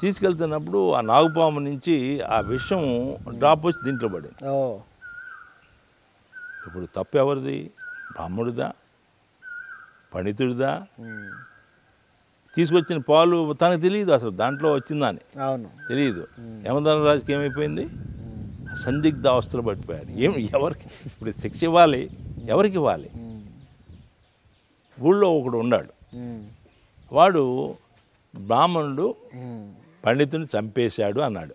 Speaker 2: తీసుకెళ్తున్నప్పుడు ఆ నాగుపాము నుంచి ఆ విషం డ్రాప్ వచ్చి దీంట్లో పడింది ఇప్పుడు తప్పు ఎవరిది బ్రాహ్మడుదా పండితుడిదా తీసుకొచ్చిన పాలు తనకు తెలియదు అసలు దాంట్లో వచ్చిందని అవును తెలియదు యమధన రాజుకి ఏమైపోయింది సందిగ్ధ అవస్థలు పడిపోయాడు ఏం ఎవరికి ఇప్పుడు శిక్ష ఇవ్వాలి ఎవరికి ఇవ్వాలి ఊళ్ళో ఒకడు ఉన్నాడు వాడు బ్రాహ్మణుడు పండితుని చంపేశాడు అన్నాడు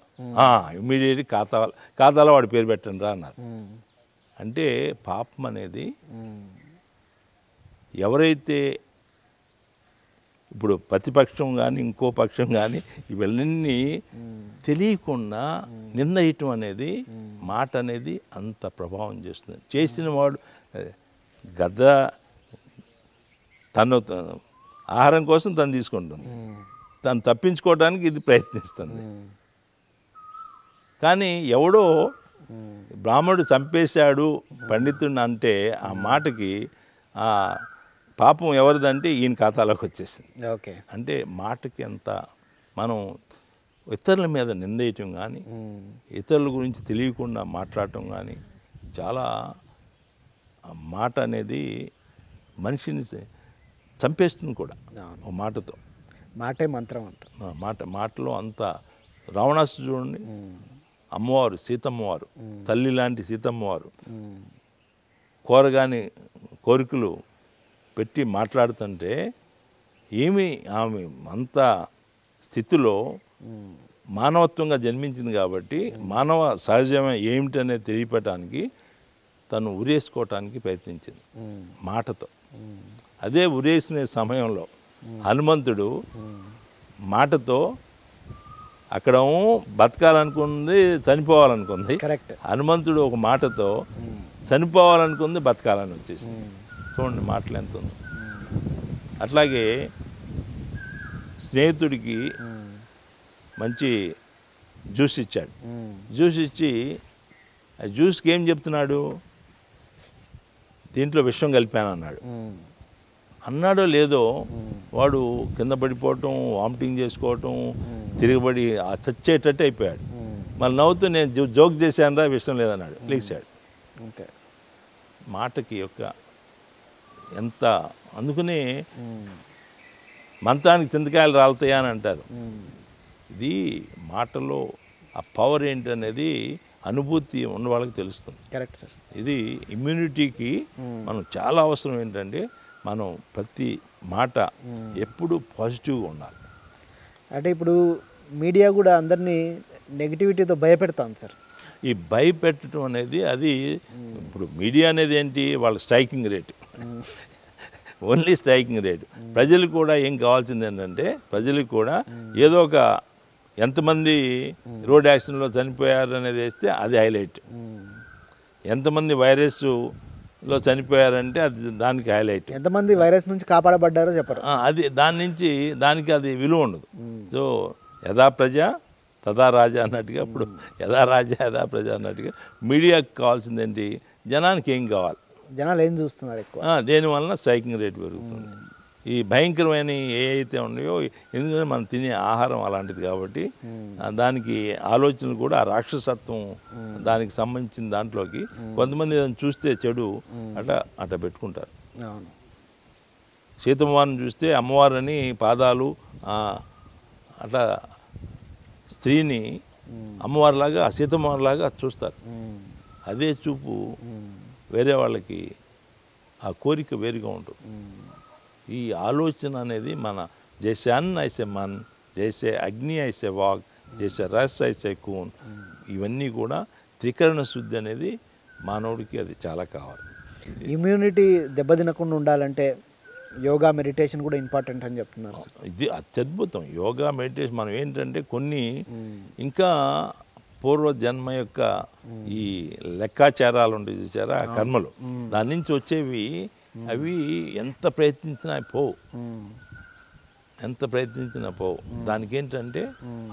Speaker 2: ఇమ్మీడియట్ ఖాతా ఖాతాలో వాడు పేరు పెట్టండి రా అన్నారు అంటే పాపం అనేది ఎవరైతే ఇప్పుడు ప్రతిపక్షం కానీ ఇంకో పక్షం కానీ ఇవన్నీ తెలియకుండా నిందయటం అనేది మాట అనేది అంత ప్రభావం చేస్తుంది చేసిన వాడు గద్ద తను ఆహారం కోసం తను తీసుకుంటుంది తను తప్పించుకోవడానికి ఇది ప్రయత్నిస్తుంది కానీ ఎవడో బ్రాహ్మణుడు చంపేశాడు పండితుడిని అంటే ఆ మాటకి పాపం ఎవరిదంటే ఈయన ఖాతాలోకి వచ్చేసింది ఓకే అంటే మాటకి ఎంత మనం ఇతరుల మీద నిందేయటం కానీ ఇతరుల గురించి తెలియకుండా మాట్లాడటం కానీ చాలా మాట అనేది మనిషిని చంపేస్తుంది కూడా ఓ మాటతో మాటే మంత్రం అంట మాట మాటలో అంత రావణాసు చూడండి అమ్మవారు సీతమ్మవారు తల్లి లాంటి సీతమ్మవారు కోరగాని కోరికలు పెట్టి మాట్లాడుతుంటే ఏమి ఆమె అంత స్థితిలో మానవత్వంగా జన్మించింది కాబట్టి మానవ సహజమే ఏమిటనే తెలియపటానికి తను ఉరేసుకోవటానికి ప్రయత్నించింది మాటతో అదే ఉరేసిన సమయంలో హనుమంతుడు మాటతో అక్కడ బతకాలనుకుంది చనిపోవాలనుకుంది హనుమంతుడు ఒక మాటతో చనిపోవాలనుకుంది బతకాలని వచ్చేసింది చూడండి మాటలు ఎంత ఉంది అట్లాగే స్నేహితుడికి మంచి జ్యూస్ ఇచ్చాడు జ్యూస్ ఇచ్చి ఆ జ్యూస్కి ఏం చెప్తున్నాడు దీంట్లో విషయం కలిపాను అన్నాడు అన్నాడో లేదో వాడు కింద పడిపోవటం వామిటింగ్ చేసుకోవటం తిరగబడి చచ్చేటట్టు అయిపోయాడు మళ్ళీ నవ్వుతూ నేను జోక్ చేశాను రా విషయం లేదన్నాడు లేచాడు మాటకి యొక్క ఎంత అందుకని మంతానికి చింతకాయలు రాలుతాయని అని అంటారు ఇది మాటలో ఆ పవర్ ఏంటనేది అనుభూతి ఉన్న వాళ్ళకి తెలుస్తుంది కరెక్ట్ సార్ ఇది ఇమ్యూనిటీకి మనం చాలా అవసరం ఏంటంటే మనం ప్రతి మాట ఎప్పుడు పాజిటివ్గా ఉండాలి
Speaker 1: అంటే ఇప్పుడు మీడియా కూడా అందరినీ నెగిటివిటీతో భయపెడతాను సార్
Speaker 2: ఈ భయపెట్టడం అనేది అది ఇప్పుడు మీడియా అనేది ఏంటి వాళ్ళ striking rate only striking rate ప్రజలు కూడా ఏం కావాల్సింది ఏంటంటే ప్రజలకు కూడా ఏదో ఒక ఎంతమంది రోడ్ యాక్సిడెంట్లో చనిపోయారు అనేది వేస్తే అది హైలైట్ ఎంతమంది వైరస్ లో చనిపోయారంటే అది దానికి హైలైట్ ఎంతమంది
Speaker 1: వైరస్ నుంచి కాపాడబడ్డారో చెప్పరు
Speaker 2: అది దాని నుంచి దానికి అది విలువ ఉండదు సో యథా ప్రజ తదా రాజా అన్నట్టుగా అప్పుడు యథా రాజా యథా ప్రజా అన్నట్టుగా మీడియాకు కావాల్సిందేంటి జనానికి ఏం కావాలి జనాలు ఏం చూస్తున్నారు ఎక్కువ దేనివలన స్ట్రైకింగ్ రేట్ పెరుగుతుంది ఈ భయంకరమైన ఏ అయితే ఉన్నాయో ఎందుకంటే మనం తినే ఆహారం అలాంటిది కాబట్టి దానికి ఆలోచనలు కూడా ఆ రాక్షసత్వం దానికి సంబంధించిన దాంట్లోకి కొంతమంది దాన్ని చూస్తే చెడు అట అట పెట్టుకుంటారు సీతమ్మవారిని చూస్తే అమ్మవారిని పాదాలు అట్లా స్త్రీని అమ్మవారిలాగా సీతమ్మవారిలాగా చూస్తారు అదే చూపు వేరే వాళ్ళకి ఆ కోరిక వేరుగా ఉంటుంది ఈ ఆలోచన అనేది మన జైసే అన్ ఐసే మన్ జైసే అగ్ని ఐసే వాగ్ జైసే రస్ ఐసే కూన్ ఇవన్నీ కూడా త్రికరణ శుద్ధి అనేది మానవుడికి అది చాలా కావాలి
Speaker 1: ఇమ్యూనిటీ దెబ్బతినకుండా ఉండాలంటే యోగా మెడిటేషన్ కూడా ఇంపార్టెంట్ అని చెప్తున్నారు
Speaker 2: ఇది అత్యద్భుతం యోగా మెడిటేషన్ మనం ఏంటంటే కొన్ని ఇంకా పూర్వ జన్మ యొక్క ఈ లెక్కాచారాలు ఉండే చూసారా కర్మలు దాని నుంచి వచ్చేవి అవి ఎంత ప్రయత్నించినా పోవు ఎంత ప్రయత్నించినా పోవు దానికి ఏంటంటే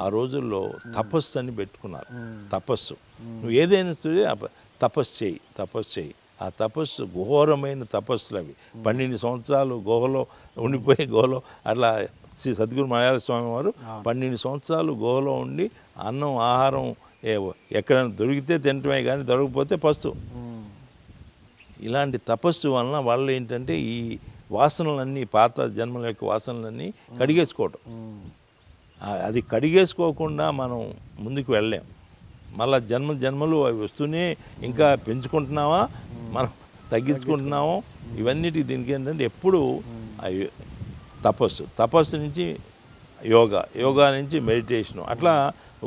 Speaker 2: ఆ రోజుల్లో తపస్సు అని పెట్టుకున్నారు తపస్సు నువ్వు ఏదైనా తపస్సు చేయి తపస్సు చేయి ఆ తపస్సు ఘోరమైన తపస్సులు అవి పన్నెండు సంవత్సరాలు గుహలో ఉండిపోయి గుహలో అట్లా శ్రీ సద్గురు మాయాల స్వామి వారు పన్నెండు సంవత్సరాలు గుహలో ఉండి అన్నం ఆహారం ఎక్కడైనా దొరికితే తినటమే కానీ దొరకకపోతే పస్తు ఇలాంటి తపస్సు వలన వాళ్ళు ఏంటంటే ఈ వాసనలన్నీ పాత జన్మల యొక్క వాసనలన్నీ కడిగేసుకోవటం అది కడిగేసుకోకుండా మనం ముందుకు వెళ్ళలేం మళ్ళీ జన్మ జన్మలు అవి వస్తూనే ఇంకా పెంచుకుంటున్నావా మనం తగ్గించుకుంటున్నాము ఇవన్నిటి దీనికి ఏంటంటే ఎప్పుడు తపస్సు తపస్సు నుంచి యోగా యోగా నుంచి మెడిటేషను అట్లా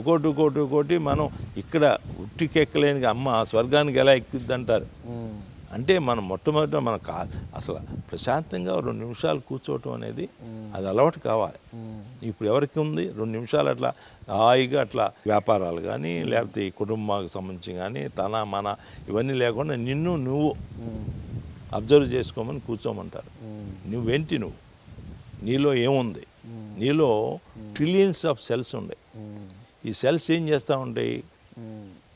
Speaker 2: ఒకటి ఒకటి ఒకటి మనం ఇక్కడ ఉట్టికెక్కలేని అమ్మ స్వర్గానికి ఎలా ఎక్కుద్ది అంటారు అంటే మనం మొట్టమొదట మన కా అసలు ప్రశాంతంగా రెండు నిమిషాలు కూర్చోవటం అనేది అది అలవాటు కావాలి ఇప్పుడు ఎవరికి ఉంది రెండు నిమిషాలు అట్లా హాయిగా అట్లా వ్యాపారాలు కానీ లేకపోతే ఈ కుటుంబానికి సంబంధించి కానీ తన మన ఇవన్నీ లేకుండా నిన్ను నువ్వు అబ్జర్వ్ చేసుకోమని కూర్చోమంటారు నువ్వేంటి నువ్వు నీలో ఏముంది నీలో ట్రిలియన్స్ ఆఫ్ సెల్స్ ఉన్నాయి ఈ సెల్స్ ఏం చేస్తూ ఉంటాయి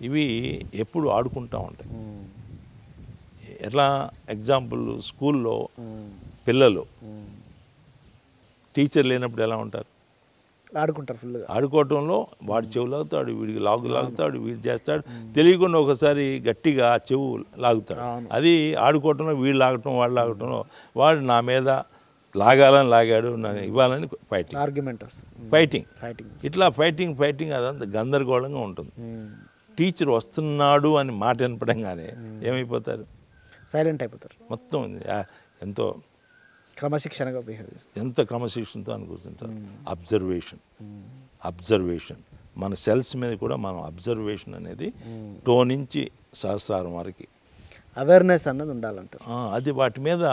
Speaker 2: ఇవి ఎప్పుడు ఆడుకుంటూ ఉంటాయి ఎలా ఎగ్జాంపుల్ స్కూల్లో పిల్లలు టీచర్ లేనప్పుడు ఎలా ఉంటారు
Speaker 1: ఆడుకుంటారు ఫుల్గా
Speaker 2: ఆడుకోవటంలో వాడు చెవు లాగుతాడు వీడికి లాగు లాగుతాడు వీడు చేస్తాడు తెలియకుండా ఒకసారి గట్టిగా చెవు లాగుతాడు అది ఆడుకోవటంలో వీడు లాగటం వాడు లాగటంలో వాడు నా మీద లాగాలని లాగాడు నన్ను ఇవ్వాలని ఫైటింగ్ ఆర్గ్యుమెంట్ ఫైటింగ్ ఫైటింగ్ ఇట్లా ఫైటింగ్ ఫైటింగ్ అదంతా గందరగోళంగా ఉంటుంది టీచర్ వస్తున్నాడు అని మాట వినపడంగానే ఏమైపోతారు సైలెంట్ అయిపోతారు మొత్తం ఎంతో క్రమశిక్షణగా బిహేవ్ చేస్తారు ఎంత క్రమశిక్షణతో అని కూర్చుంటారు అబ్జర్వేషన్ అబ్జర్వేషన్ మన సెల్స్ మీద కూడా మనం అబ్జర్వేషన్ అనేది టో నుంచి సహస్రారం వరకు
Speaker 1: అవేర్నెస్ అన్నది ఉండాలంట
Speaker 2: అది వాటి మీద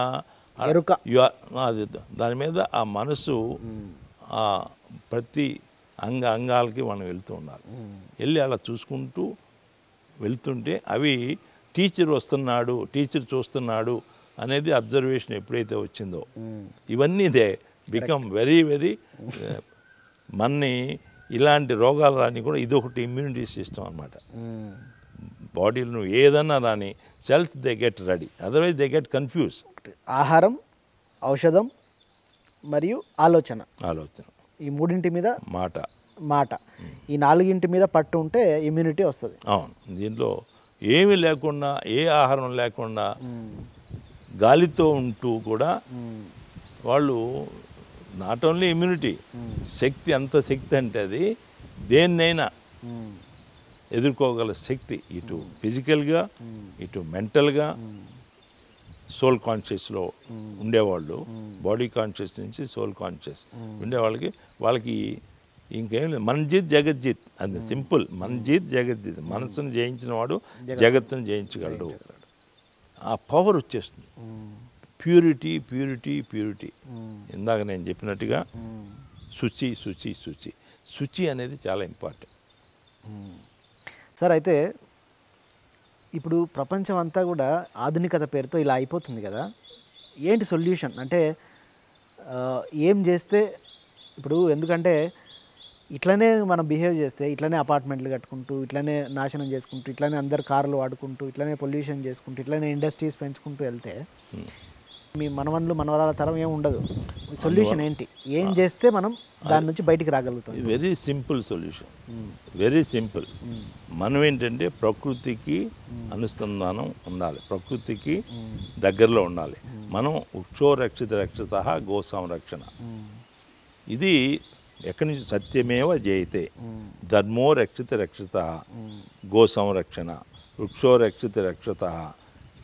Speaker 2: అది దాని మీద ఆ మనసు ప్రతి అంగ అంగాలకి మనం వెళ్తూ ఉండాలి వెళ్ళి అలా చూసుకుంటూ వెళ్తుంటే అవి టీచర్ వస్తున్నాడు టీచర్ చూస్తున్నాడు అనేది అబ్జర్వేషన్ ఎప్పుడైతే వచ్చిందో ఇవన్నీ they become very very uh, మన్ని ఇలాంటి రోగాలు రాని కూడా ఇదొకటి ఇమ్యూనిటీ సిస్టమ్ అనమాట బాడీలో నువ్వు ఏదన్నా రాని cells they get ready otherwise they get confuse
Speaker 1: ఆహారం ఔషధం మరియు ఆలోచన ఆలోచన ఈ మూడింటి మీద మాట మాట ఈ నాలుగింటి మీద పట్టు ఉంటే ఇమ్యూనిటీ వస్తుంది
Speaker 2: అవును దీంట్లో ఏమి లేకుండా ఏ ఆహారం లేకుండా గాలితో ఉంటూ కూడా వాళ్ళు నాట్ ఓన్లీ ఇమ్యూనిటీ శక్తి అంత శక్తి అంటే అది దేన్నైనా ఎదుర్కోగల శక్తి ఇటు ఫిజికల్గా ఇటు మెంటల్గా సోల్ కాన్షియస్లో ఉండేవాళ్ళు బాడీ కాన్షియస్ నుంచి సోల్ కాన్షియస్ ఉండేవాళ్ళకి వాళ్ళకి ఇంకేం లేదు మన్జిత్ జగజ్జీత్ అది సింపుల్ మన్జిత్ జగజ్జీత్ మనసును జయించిన వాడు జగత్తును జయించగలడు ఆ పవర్ వచ్చేస్తుంది ప్యూరిటీ ప్యూరిటీ ప్యూరిటీ ఇందాక నేను చెప్పినట్టుగా శుచి శుచి శుచి శుచి అనేది చాలా ఇంపార్టెంట్
Speaker 1: సార్ అయితే ఇప్పుడు ప్రపంచం అంతా కూడా ఆధునికత పేరుతో ఇలా అయిపోతుంది కదా ఏంటి సొల్యూషన్ అంటే ఏం చేస్తే ఇప్పుడు ఎందుకంటే ఇట్లనే మనం బిహేవ్ చేస్తే ఇట్లనే అపార్ట్మెంట్లు కట్టుకుంటూ ఇట్లనే నాశనం చేసుకుంటూ ఇట్లనే అందరు కార్లు వాడుకుంటూ ఇట్లనే పొల్యూషన్ చేసుకుంటూ ఇట్లనే ఇండస్ట్రీస్ పెంచుకుంటూ వెళ్తే hmm. మీ మనవన్లు మనవరాల తరం ఏమి ఉండదు సొల్యూషన్ ఏంటి ఏం చేస్తే మనం దాని నుంచి బయటికి రాగలుగుతాం
Speaker 2: very simple solution very simple మనం ఏంటంటే ప్రకృతికి hmm. అనుసంధానం ఉండాలి ప్రకృతికి hmm. దగ్గరలో ఉండాలి మనం వృక్షో రక్షిత రక్షిత గో రక్షణ ఇది ఎక్కడి నుంచి సత్యమేవ జయతే ధర్మో రక్షిత రక్షిత గో సంరక్షణ వృక్షో రక్షిత రక్షత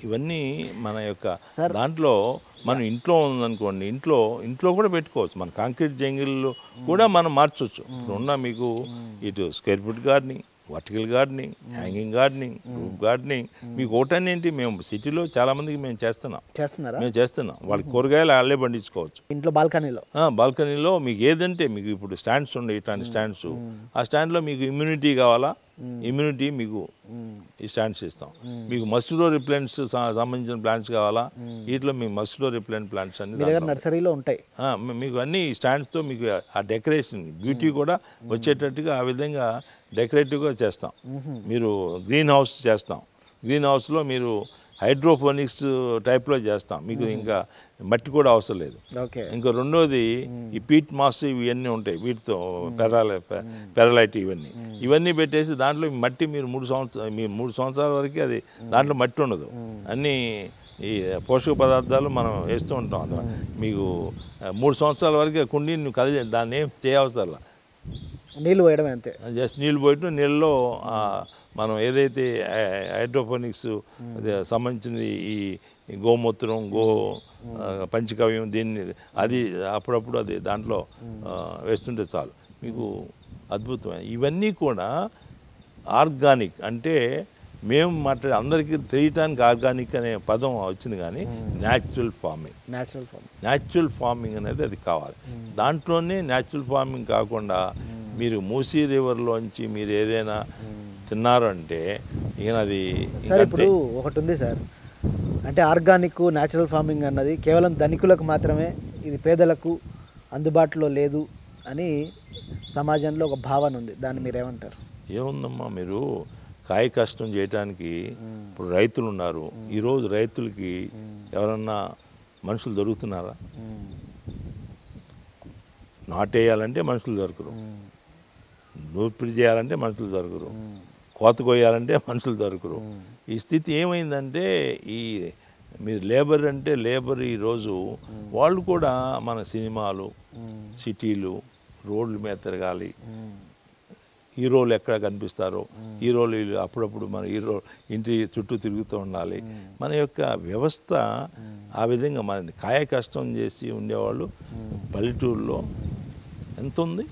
Speaker 2: ఇవన్నీ మన యొక్క దాంట్లో మనం ఇంట్లో ఉందనుకోండి ఇంట్లో ఇంట్లో కూడా పెట్టుకోవచ్చు మన కాంక్రీట్ జంగిల్లో కూడా మనం మార్చవచ్చు ఇప్పుడున్న మీకు ఇటు square foot gardening vertical gardening hmm. Hanging gardening hmm. Roof gardening hmm. మీకు ఒకటని ఏంటి మేము సిటీలో చాలా మందికి మేము చేస్తున్నాం చేస్తున్నారా మేము చేస్తున్నాం వాళ్ళకి కూరగాయలు వాళ్ళే పండించుకోవచ్చు
Speaker 1: ఇంట్లో బాల్కనీలో
Speaker 2: బాల్కనీలో మీకు ఏదంటే మీకు ఇప్పుడు స్టాండ్స్ ఉన్నాయి ఇట్లాంటి స్టాండ్స్ ఆ స్టాండ్లో మీకు ఇమ్యూనిటీ కావాలా ఇమ్యూనిటీ మీకు ఈ స్టాండ్స్ ఇస్తాం మీకు మస్టిడో రిప్లెంట్స్ సంబంధించిన ప్లాంట్స్ కావాలా వీటిలో మీకు మస్టిడో రిప్లెంట్ ప్లాంట్స్ అన్ని
Speaker 1: నర్సరీలో ఉంటాయి
Speaker 2: మీకు అన్ని స్టాండ్స్తో మీకు ఆ డెకరేషన్ బ్యూటీ కూడా వచ్చేటట్టుగా ఆ విధంగా డెకరేటివ్గా చేస్తాం మీరు గ్రీన్ హౌస్ చేస్తాం గ్రీన్ హౌస్లో మీరు హైడ్రోఫోనిక్స్ టైప్లో చేస్తాం మీకు ఇంకా మట్టి కూడా అవసరం లేదు ఇంకా రెండోది ఈ పీట్ మాస్ ఇవన్నీ ఉంటాయి వీటితో పెరాల పెరలైట్ ఇవన్నీ ఇవన్నీ పెట్టేసి దాంట్లో మట్టి మీరు మూడు సంవత్సరాలు మీ మూడు సంవత్సరాల వరకు అది దాంట్లో మట్టి ఉండదు అన్నీ ఈ పోషక పదార్థాలు మనం వేస్తూ ఉంటాం మీకు మూడు సంవత్సరాల వరకు కుండీని కదిలి దాన్ని ఏం చేయవసరం
Speaker 1: నీళ్ళు పోయడం అంతే
Speaker 2: జస్ట్ నీళ్ళు పోయటం నీళ్ళలో మనం ఏదైతే హైడ్రోఫోనిక్స్ సంబంధించినది ఈ గోమూత్రం గో పంచకవ్యం దీన్ని అది అప్పుడప్పుడు అది దాంట్లో వేస్తుంటే చాలు మీకు అద్భుతమైన ఇవన్నీ కూడా ఆర్గానిక్ అంటే మేము మాట్లాడే అందరికీ తెలియటానికి ఆర్గానిక్ అనే పదం వచ్చింది కానీ natural farming
Speaker 1: natural farming
Speaker 2: natural farming అనేది అది కావాలి దాంట్లోనే న్యాచురల్ ఫార్మింగ్ కాకుండా మీరు మూసీ రివర్లోంచి మీరు ఏదైనా తిన్నారంటే ఇక సార్ ఇప్పుడు
Speaker 1: ఒకటి ఉంది సార్ అంటే ఆర్గానిక్ న్యాచురల్ ఫార్మింగ్ అన్నది కేవలం ధనికులకు మాత్రమే ఇది పేదలకు అందుబాటులో లేదు అని సమాజంలో ఒక భావన ఉంది దాన్ని మీరేమంటారు
Speaker 2: ఏముందమ్మా మీరు కాయ కష్టం చేయడానికి ఇప్పుడు రైతులు ఉన్నారు ఈరోజు రైతులకి ఎవరన్నా మనుషులు దొరుకుతున్నారా నాటేయాలంటే మనుషులు దొరకరు నూర్పిడి చేయాలంటే మనుషులు దొరకరు కోత కోయాలంటే మనుషులు దొరకరు ఈ స్థితి ఏమైందంటే ఈ మీరు లేబర్ అంటే లేబర్ ఈరోజు వాళ్ళు కూడా మన సినిమాలు సిటీలు రోడ్ల మీద తిరగాలి హీరోలు ఎక్కడ కనిపిస్తారో హీరోలు అప్పుడప్పుడు మన హీరో ఇంటి చుట్టూ తిరుగుతూ ఉండాలి మన యొక్క వ్యవస్థ ఆ విధంగా మన కాయ కష్టం చేసి ఉండేవాళ్ళు పల్లెటూరులో ఎంత ఉంది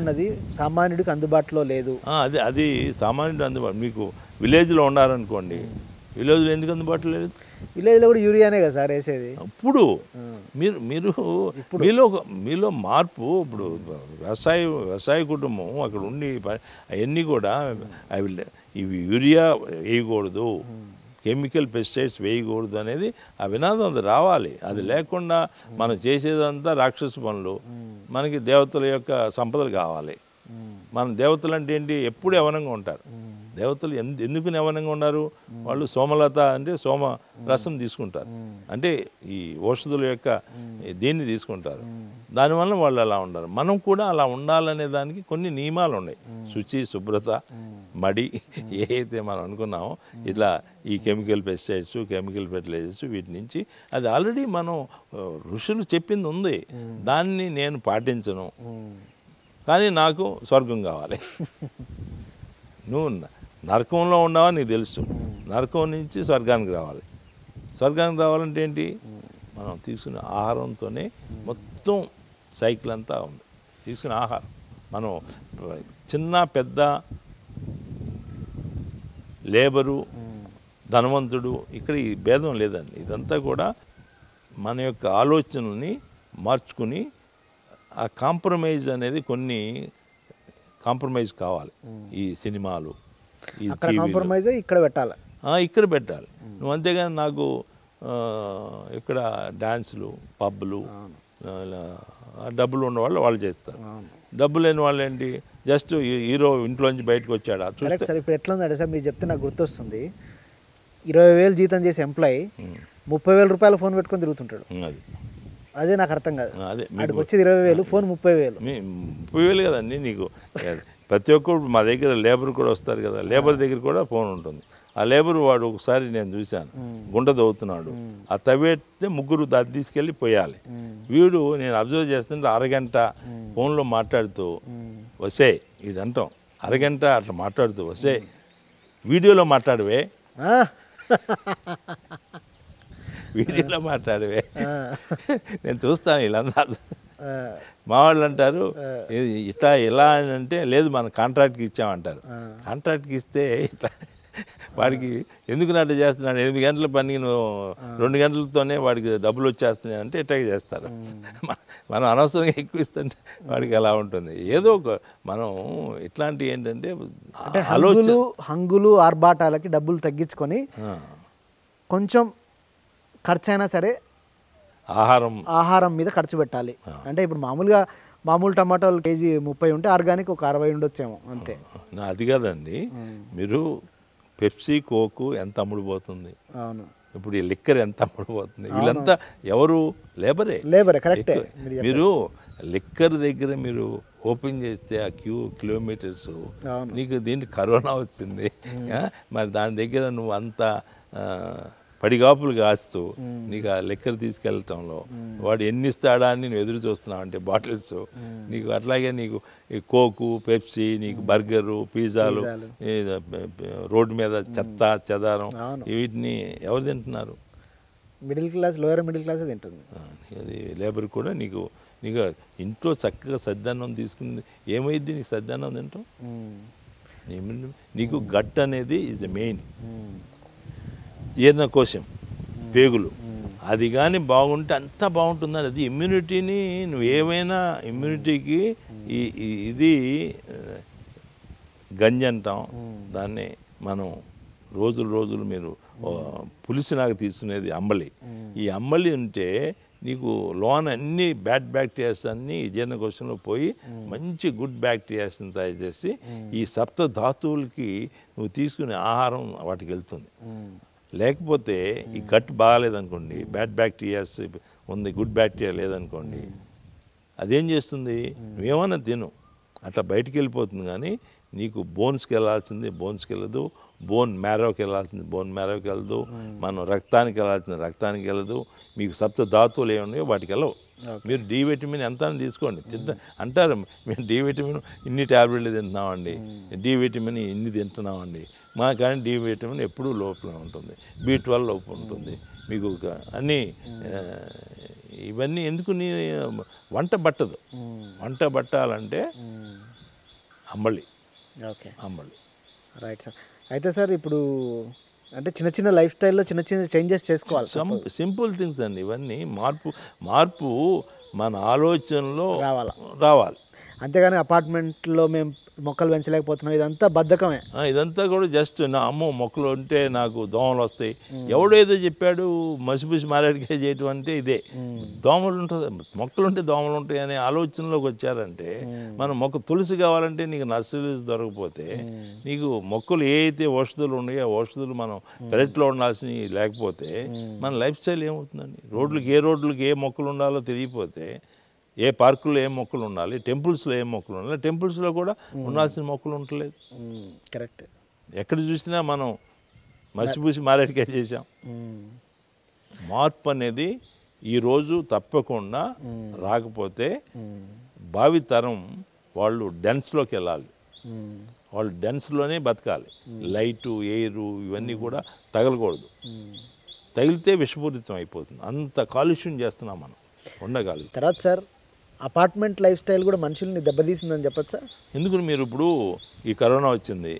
Speaker 1: అన్నది సామాన్యుడికి అందుబాటులో లేదు
Speaker 2: అది అది సామాన్యుడు అందుబాటు మీకు విలేజ్లో ఉన్నారనుకోండి విలేజ్లో ఎందుకు అందుబాటులో లేదు
Speaker 1: విలేజ్లో కూడా యూరియానే కదా సార్ వేసేది
Speaker 2: అప్పుడు మీరు మీరు మీలో మీలో మార్పు ఇప్పుడు వ్యవసాయ వ్యవసాయ కుటుంబం అక్కడ ఉండి అవన్నీ కూడా అవి ఇవి యూరియా వేయకూడదు కెమికల్ పెస్టిసైడ్స్ వేయకూడదు అనేది ఆ వినాదం అది రావాలి అది లేకుండా మనం చేసేదంతా రాక్షసు పనులు మనకి దేవతల యొక్క సంపదలు కావాలి మన దేవతలు అంటే ఏంటి ఎప్పుడు యవనంగా ఉంటారు దేవతలు ఎందుకు నవనంగా ఉన్నారు వాళ్ళు సోమలత అంటే సోమ రసం తీసుకుంటారు అంటే ఈ ఔషధుల యొక్క దీన్ని తీసుకుంటారు దానివల్ల వాళ్ళు అలా ఉండరు మనం కూడా అలా ఉండాలనే దానికి కొన్ని నియమాలు ఉన్నాయి శుచి శుభ్రత మడి ఏదైతే మనం అనుకున్నామో ఇట్లా ఈ కెమికల్ పెస్టిసైడ్స్ కెమికల్ ఫెర్టిలైజర్స్ వీటి నుంచి అది ఆల్రెడీ మనం ఋషులు చెప్పింది ఉంది దాన్ని నేను పాటించను కానీ నాకు స్వర్గం కావాలి నువ్వు నరకంలో ఉన్నావా నీకు తెలుసు నరకం నుంచి స్వర్గానికి రావాలి స్వర్గానికి రావాలంటే ఏంటి మనం తీసుకునే ఆహారంతోనే మొత్తం సైకిల్ అంతా ఉంది తీసుకునే ఆహారం మనం చిన్న పెద్ద లేబరు ధనవంతుడు ఇక్కడ ఈ భేదం లేదండి ఇదంతా కూడా మన యొక్క ఆలోచనల్ని మార్చుకుని ఆ కాంప్రమైజ్ అనేది కొన్ని కాంప్రమైజ్ కావాలి ఈ సినిమాలు అక్కడ కాంప్రమైజ్ ఇక్కడ పెట్టాలి ఇక్కడ పెట్టాలి నువ్వు అంతేగాని నాకు ఇక్కడ డ్యాన్సులు పబ్బులు డబ్బులు ఉన్నవాళ్ళు వాళ్ళు చేస్తారు డబ్బులు లేని వాళ్ళు ఏంటి జస్ట్ హీరో ఇంట్లోంచి బయటకు వచ్చాడా సార్
Speaker 1: ఇప్పుడు ఎట్లా ఉందంటే సార్ మీరు చెప్తే నాకు గుర్తొస్తుంది ఇరవై వేలు జీతం చేసే ఎంప్లాయ్ ముప్పై వేల రూపాయలు ఫోన్ పెట్టుకొని తిరుగుతుంటాడు అదే నాకు అర్థం కాదు
Speaker 2: అదే వచ్చేది
Speaker 1: ఇరవై వేలు ఫోన్ ముప్పై వేలు
Speaker 2: ముప్పై వేలు కదండి నీకు ప్రతి ఒక్కరు మా దగ్గర లేబర్ కూడా వస్తారు కదా లేబర్ దగ్గర కూడా ఫోన్ ఉంటుంది ఆ లేబర్ వాడు ఒకసారి నేను చూశాను గుండ తవ్వుతున్నాడు ఆ తవ్వేస్తే ముగ్గురు దాన్ని తీసుకెళ్ళి పోయాలి వీడు నేను అబ్జర్వ్ చేస్తుంటే అరగంట ఫోన్లో మాట్లాడుతూ వసే ఇది అరగంట అట్లా మాట్లాడుతూ వసే వీడియోలో మాట్లాడవే వీడియోలో మాట్లాడవే నేను చూస్తాను వీళ్ళందరూ మా వాళ్ళు అంటారు ఇట్లా ఎలా అని అంటే లేదు మనం కాంట్రాక్ట్కి ఇచ్చామంటారు కాంట్రాక్ట్కి ఇస్తే ఇట్లా వాడికి ఎందుకు నాట చేస్తున్నాడు ఎనిమిది గంటల పని నువ్వు రెండు గంటలతోనే వాడికి డబ్బులు వచ్చేస్తున్నాయి అంటే ఇట్టాగే చేస్తారు మనం అనవసరంగా ఎక్కువ ఇస్తుంటే వాడికి అలా ఉంటుంది ఏదో ఒక మనం ఇట్లాంటి ఏంటంటే ఆలోచన
Speaker 1: హంగులు ఆర్భాటాలకి డబ్బులు తగ్గించుకొని కొంచెం ఖర్చు అయినా సరే ఆహారం ఆహారం మీద ఖర్చు పెట్టాలి అంటే ఇప్పుడు మామూలుగా మామూలు టమాటాలు కేజీ ముప్పై ఉంటే ఆర్గానిక్ ఒక అరవై ఉండొచ్చేమో అంతే
Speaker 2: అది కాదండి మీరు పెప్సీ కోకు ఎంత అమ్ముడుపోతుంది అవును ఇప్పుడు ఈ లిక్కర్ ఎంత అమ్ముడుపోతుంది వీళ్ళంతా ఎవరు లేబరే లేబరే కరెక్ట్ మీరు లిక్కర్ దగ్గర మీరు ఓపెన్ చేస్తే ఆ క్యూ కిలోమీటర్స్ నీకు దీనికి కరోనా వచ్చింది మరి దాని దగ్గర నువ్వు అంత పడిగాపులు కాస్తూ నీకు ఆ లెక్కలు తీసుకెళ్ళటంలో వాడు ఎన్ని ఇస్తాడా అని నేను ఎదురు చూస్తున్నావు అంటే బాటిల్స్ నీకు అట్లాగే నీకు కోకు పెప్సీ నీకు బర్గరు పిజ్జాలు రోడ్డు మీద చెత్త చెదారం వీటిని ఎవరు తింటున్నారు
Speaker 1: middle class lower middle class తింటుంది
Speaker 2: అది లేబర్ కూడా నీకు నీకు ఇంట్లో చక్కగా సద్దన్నం తీసుకుంది ఏమైంది నీకు సద్దన్నం తింటాం నీకు గట్ అనేది ఈజ్ మెయిన్ జీర్ణ కోశం పేగులు అది కానీ బాగుంటే అంత బాగుంటుందని అది ఇమ్యూనిటీని నువ్వు ఏమైనా ఇమ్యూనిటీకి ఇది గంజి అంటాం దాన్ని మనం రోజులు రోజులు మీరు పులిసి నాకు తీసుకునేది అమ్మలి ఈ అమ్మలి ఉంటే నీకు లోన్ అన్ని బ్యాడ్ బ్యాక్టీరియాస్ అన్ని జీర్ణకోశంలో పోయి మంచి గుడ్ బ్యాక్టీరియాస్ని తయారు చేసి ఈ సప్త ధాతువులకి నువ్వు తీసుకునే ఆహారం వాటికి వెళ్తుంది లేకపోతే ఈ గట్ బాగాలేదనుకోండి బ్యాడ్ బ్యాక్టీరియాస్ ఉంది గుడ్ బ్యాక్టీరియా లేదనుకోండి అదేం చేస్తుంది నువ్వేమన్నా తిను అట్లా బయటికి వెళ్ళిపోతుంది కానీ నీకు బోన్స్కి వెళ్ళాల్సింది బోన్స్కి వెళ్ళదు బోన్ మ్యారోకి వెళ్ళాల్సింది బోన్ మ్యారోకి వెళ్ళదు hmm. మనం రక్తానికి వెళ్ళాల్సింది రక్తానికి వెళ్ళదు మీకు సప్త ధాతువులు ఏమున్నాయో వాటికి వెళ్ళవు మీరు డి విటమిన్ ఎంత తీసుకోండి తింట అంటారు మేము డి విటమిన్ ఇన్ని ట్యాబ్లెట్లు తింటున్నామండి డి hmm. విటమిన్ ఇన్ని తింటున్నామండి మా కానీ డి విటమిన్ ఎప్పుడూ లోపల ఉంటుంది బీ ట్వెల్వ్ లోపు ఉంటుంది మీకు అన్నీ ఇవన్నీ ఎందుకు నీ వంట బట్టదు వంట బట్టాలంటే అమ్మలి
Speaker 1: ఓకే అమ్మలి రైట్ సార్ అయితే సార్ ఇప్పుడు అంటే చిన్న చిన్న లైఫ్ స్టైల్లో చిన్న చిన్న చేంజెస్ చేసుకోవాలి
Speaker 2: సింపుల్ థింగ్స్ అండి ఇవన్నీ మార్పు మార్పు మన ఆలోచనలో రావాలి రావాలి అంతేగాని అపార్ట్మెంట్లో
Speaker 1: మేము మొక్కలు పెంచలేకపోతున్నావు ఇదంతా బద్ధకమే
Speaker 2: ఇదంతా కూడా జస్ట్ నా అమ్మ మొక్కలు ఉంటే నాకు దోమలు వస్తాయి ఎవడేదో చెప్పాడు మసిపుసి మారేడుకాయ చేయటం అంటే ఇదే దోమలు ఉంటుంది మొక్కలు ఉంటే దోమలు ఉంటాయి అనే ఆలోచనలోకి వచ్చారంటే మనం మొక్క తులసి కావాలంటే నీకు నర్సరీస్ దొరకపోతే నీకు మొక్కలు ఏ అయితే ఔషధులు ఉన్నాయో ఔషధులు మనం పెరట్లో ఉండాల్సినవి లేకపోతే మన లైఫ్ స్టైల్ ఏమవుతుందండి రోడ్లకి ఏ రోడ్లకి ఏ మొక్కలు ఉండాలో తెలియపోతే ఏ పార్కుల్లో ఏం మొక్కలు ఉండాలి టెంపుల్స్లో ఏం మొక్కలు ఉండాలి టెంపుల్స్లో కూడా ఉండాల్సిన మొక్కలు ఉండలేదు కరెక్ట్ ఎక్కడ చూసినా మనం మసిపూసి మారేటికే చేసాం మార్పు అనేది ఈరోజు తప్పకుండా రాకపోతే భావితరం వాళ్ళు డెన్స్లోకి వెళ్ళాలి వాళ్ళు డెన్స్లోనే బతకాలి లైటు ఎయిరు ఇవన్నీ కూడా తగలకూడదు తగిలితే విషపూరితం అయిపోతుంది అంత కాలుష్యం చేస్తున్నాం మనం ఉండగాలి తర్వాత సార్
Speaker 1: అపార్ట్మెంట్ లైఫ్ స్టైల్ కూడా మనుషుల్ని దెబ్బతీసిందని చెప్పచ్చా
Speaker 2: ఎందుకు మీరు ఇప్పుడు ఈ కరోనా వచ్చింది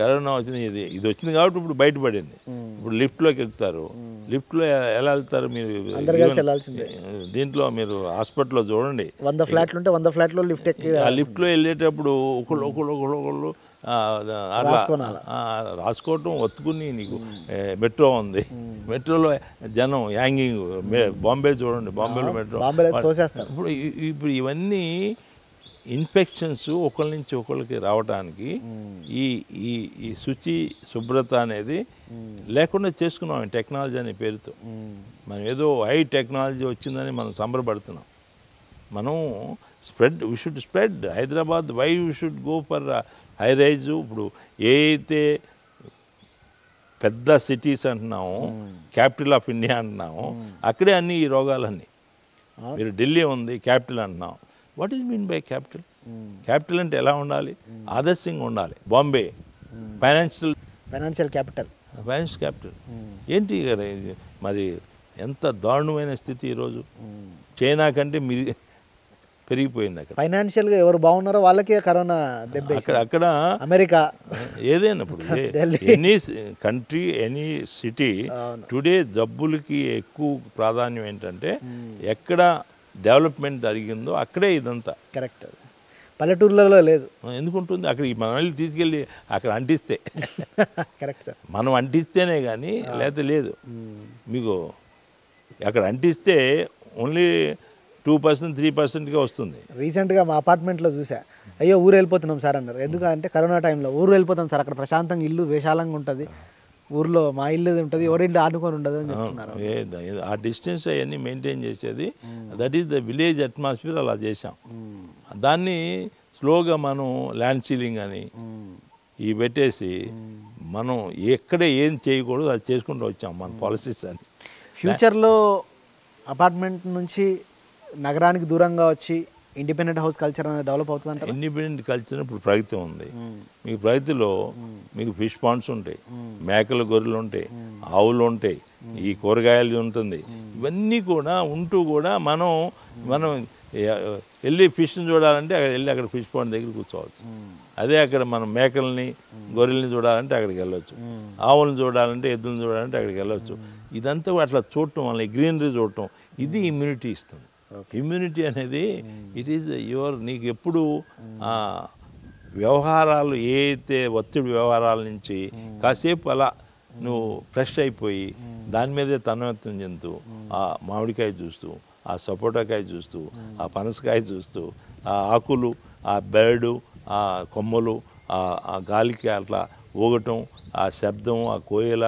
Speaker 2: కరోనా వచ్చింది ఇది ఇది వచ్చింది కాబట్టి ఇప్పుడు బయటపడింది ఇప్పుడు లిఫ్ట్లోకి వెళ్తారు లిఫ్ట్లో ఎలా వెళ్తారు మీరు దీంట్లో మీరు హాస్పిటల్లో చూడండి వంద ఫ్లాట్లు
Speaker 1: ఉంటే వంద ఫ్లాట్లో లిఫ్ట్ ఆ
Speaker 2: లిఫ్ట్లో వెళ్ళేటప్పుడు ఒకళ్ళు ఒకళ్ళు ఒకళ్ళు ఒకళ్ళు రాసుకోవటం ఒత్తుకుని నీకు మెట్రో ఉంది మెట్రోలో జనం హ్యాంగింగ్ బాంబే చూడండి బాంబేలో మెట్రో ఇప్పుడు ఇప్పుడు ఇవన్నీ ఇన్ఫెక్షన్స్ ఒకళ్ళ నుంచి ఒకరికి రావడానికి ఈ ఈ ఈ శుచి శుభ్రత అనేది లేకుండా చేసుకున్నాం టెక్నాలజీ అనే పేరుతో మనం ఏదో హై టెక్నాలజీ వచ్చిందని మనం సంబరపడుతున్నాం మనం spread we should spread Hyderabad why we should go for high ఇప్పుడు ఏ అయితే పెద్ద సిటీస్ అంటున్నాము క్యాపిటల్ ఆఫ్ ఇండియా అంటున్నాము అక్కడే అన్ని ఈ రోగాలన్నీ మీరు ఢిల్లీ ఉంది క్యాపిటల్ అంటున్నాం what is mean by capital capital అంటే ఎలా ఉండాలి ఆదర్శంగా ఉండాలి Bombay financial financial capital financial capital ఏంటి మరి ఎంత దారుణమైన స్థితి ఈరోజు చైనా కంటే మీ పెరిగిపోయింది అక్కడ
Speaker 1: ఫైనాన్షియల్గా ఎవరు బాగున్నారో వాళ్ళకే కరోనా దెబ్బ అక్కడ అక్కడ అమెరికా
Speaker 2: ఏదైనా ఇప్పుడు any country any city today జబ్బులకి ఎక్కువ ప్రాధాన్యం ఏంటంటే hmm. ఎక్కడ డెవలప్మెంట్ జరిగిందో అక్కడే ఇదంతా కరెక్ట్ పల్లెటూర్లలో లేదు ఎందుకుంటుంది అక్కడ ఈ మనల్ని తీసుకెళ్ళి అక్కడ అంటిస్తే కరెక్ట్ సార్ మనం అంటిస్తేనే కానీ లేకపోతే లేదు hmm. మీకు అక్కడ అంటిస్తే ఓన్లీ టూ పర్సెంట్ త్రీ పర్సెంట్గా వస్తుంది
Speaker 1: రీసెంట్గా మా అపార్ట్మెంట్లో చూసా అయ్యో ఊరు వెళ్ళిపోతున్నాం సార్ అన్నారు ఎందుకంటే కరోనా టైంలో ఊరు వెళ్ళిపోతాం సార్ అక్కడ ప్రశాంతంగా ఇల్లు విశాలంగా ఉంటుంది ఊర్లో మా ఇల్లు ఉంటుంది ఎవరింటి ఆడుకొని ఉండదు అని
Speaker 2: చెప్తున్నారు ఆ డిస్టెన్స్ అవన్నీ మెయింటైన్ చేసేది that is the village atmosphere అలా చేసాం దాన్ని స్లోగా మనం ల్యాండ్ సీలింగ్ అని ఇవి పెట్టేసి మనం ఎక్కడే ఏం చేయకూడదు అది చేసుకుంటూ వచ్చాం మన పాలసీస్ అని ఫ్యూచర్లో
Speaker 1: అపార్ట్మెంట్ నుంచి నగరానికి దూరంగా వచ్చి ఇండిపెండెంట్ హౌస్ కల్చర్ అనేది డెవలప్ అవుతుంది
Speaker 2: ఇండిపెండెంట్ కల్చర్ ఇప్పుడు ప్రగతి ఉంది మీకు ప్రగతిలో మీకు ఫిష్ పాండ్స్ ఉంటాయి మేకల గొర్రెలు ఉంటాయి ఆవులు ఉంటాయి ఈ కూరగాయలు ఉంటుంది ఇవన్నీ కూడా ఉంటూ కూడా మనం మనం వెళ్ళి ఫిష్ని చూడాలంటే అక్కడ వెళ్ళి అక్కడ ఫిష్ పాండ్ దగ్గర కూర్చోవచ్చు అదే అక్కడ మనం మేకల్ని గొర్రెల్ని చూడాలంటే అక్కడికి వెళ్ళొచ్చు ఆవులను చూడాలంటే ఎద్దులను చూడాలంటే అక్కడికి వెళ్ళవచ్చు ఇదంతా అట్లా చూడటం వల్ల గ్రీనరీ చూడటం ఇది ఇమ్యూనిటీ ఇస్తుంది ఇమ్యూనిటీ అనేది ఇట్ ఈజ్ యువర్ నీకు ఎప్పుడు వ్యవహారాలు ఏ అయితే ఒత్తిడి వ్యవహారాల నుంచి కాసేపు అలా నువ్వు ఫ్రెష్ అయిపోయి దాని మీదే తన్మత్వం చెందుతూ ఆ మామిడికాయ చూస్తూ ఆ సపోటాకాయ చూస్తూ ఆ పనసకాయ చూస్తూ ఆ ఆకులు ఆ బెర్డు ఆ కొమ్మలు ఆ గాలికి అట్లా ఊగటం ఆ శబ్దం ఆ కోయల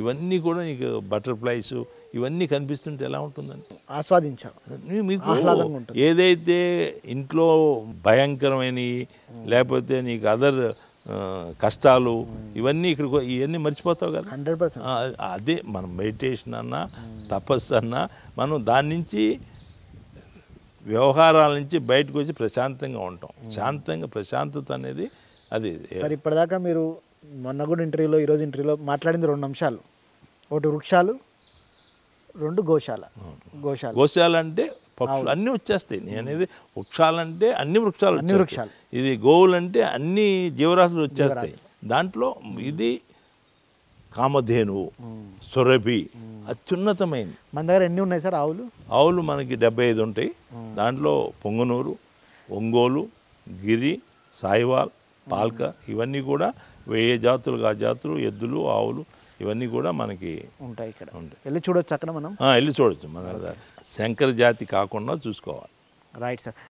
Speaker 2: ఇవన్నీ కూడా నీకు బటర్ఫ్లైసు ఇవన్నీ కనిపిస్తుంటే ఎలా ఉంటుందండి
Speaker 1: ఆస్వాదించాం మీకు
Speaker 2: ఏదైతే ఇంట్లో భయంకరమైనవి లేకపోతే నీకు అదర్ కష్టాలు ఇవన్నీ ఇక్కడ ఇవన్నీ మర్చిపోతావు కదా హండ్రెడ్ పర్సెంట్ అదే మనం మెడిటేషన్ అన్నా తపస్సు అన్నా మనం దాని నుంచి వ్యవహారాల నుంచి బయటకు వచ్చి ప్రశాంతంగా ఉంటాం శాంతంగా ప్రశాంతత అనేది అది సార్
Speaker 1: ఇప్పటిదాకా మీరు మొన్న కూడా ఇంటర్వ్యూలో ఈరోజు ఇంటర్వ్యూలో మాట్లాడింది రెండు అంశాలు ఒకటి వృక్షాలు రెండు గోశాల గోశాల
Speaker 2: గోశాల అంటే పక్షులు అన్నీ వచ్చేస్తాయి నేనేది వృక్షాలంటే అన్ని వృక్షాలు అన్ని వృక్షాలు ఇది గోవులంటే అన్ని జీవరాశులు వచ్చేస్తాయి దాంట్లో ఇది కామధేనువు సొరభి అత్యున్నతమైంది
Speaker 1: మన దగ్గర ఎన్ని ఉన్నాయి సార్ ఆవులు
Speaker 2: ఆవులు మనకి డెబ్బై ఐదు ఉంటాయి దాంట్లో పొంగనూరు ఒంగోలు గిరి సాయివాల్ పాల్క ఇవన్నీ కూడా వేయ జాతులు గా జాతులు ఎద్దులు ఆవులు ఇవన్నీ కూడా మనకి ఉంటాయి ఇక్కడ ఉంటాయి
Speaker 1: వెళ్ళి చూడొచ్చు అక్కడ మనం వెళ్ళి
Speaker 2: చూడొచ్చు మన శంకర జాతి కాకుండా చూసుకోవాలి
Speaker 1: రైట్ సార్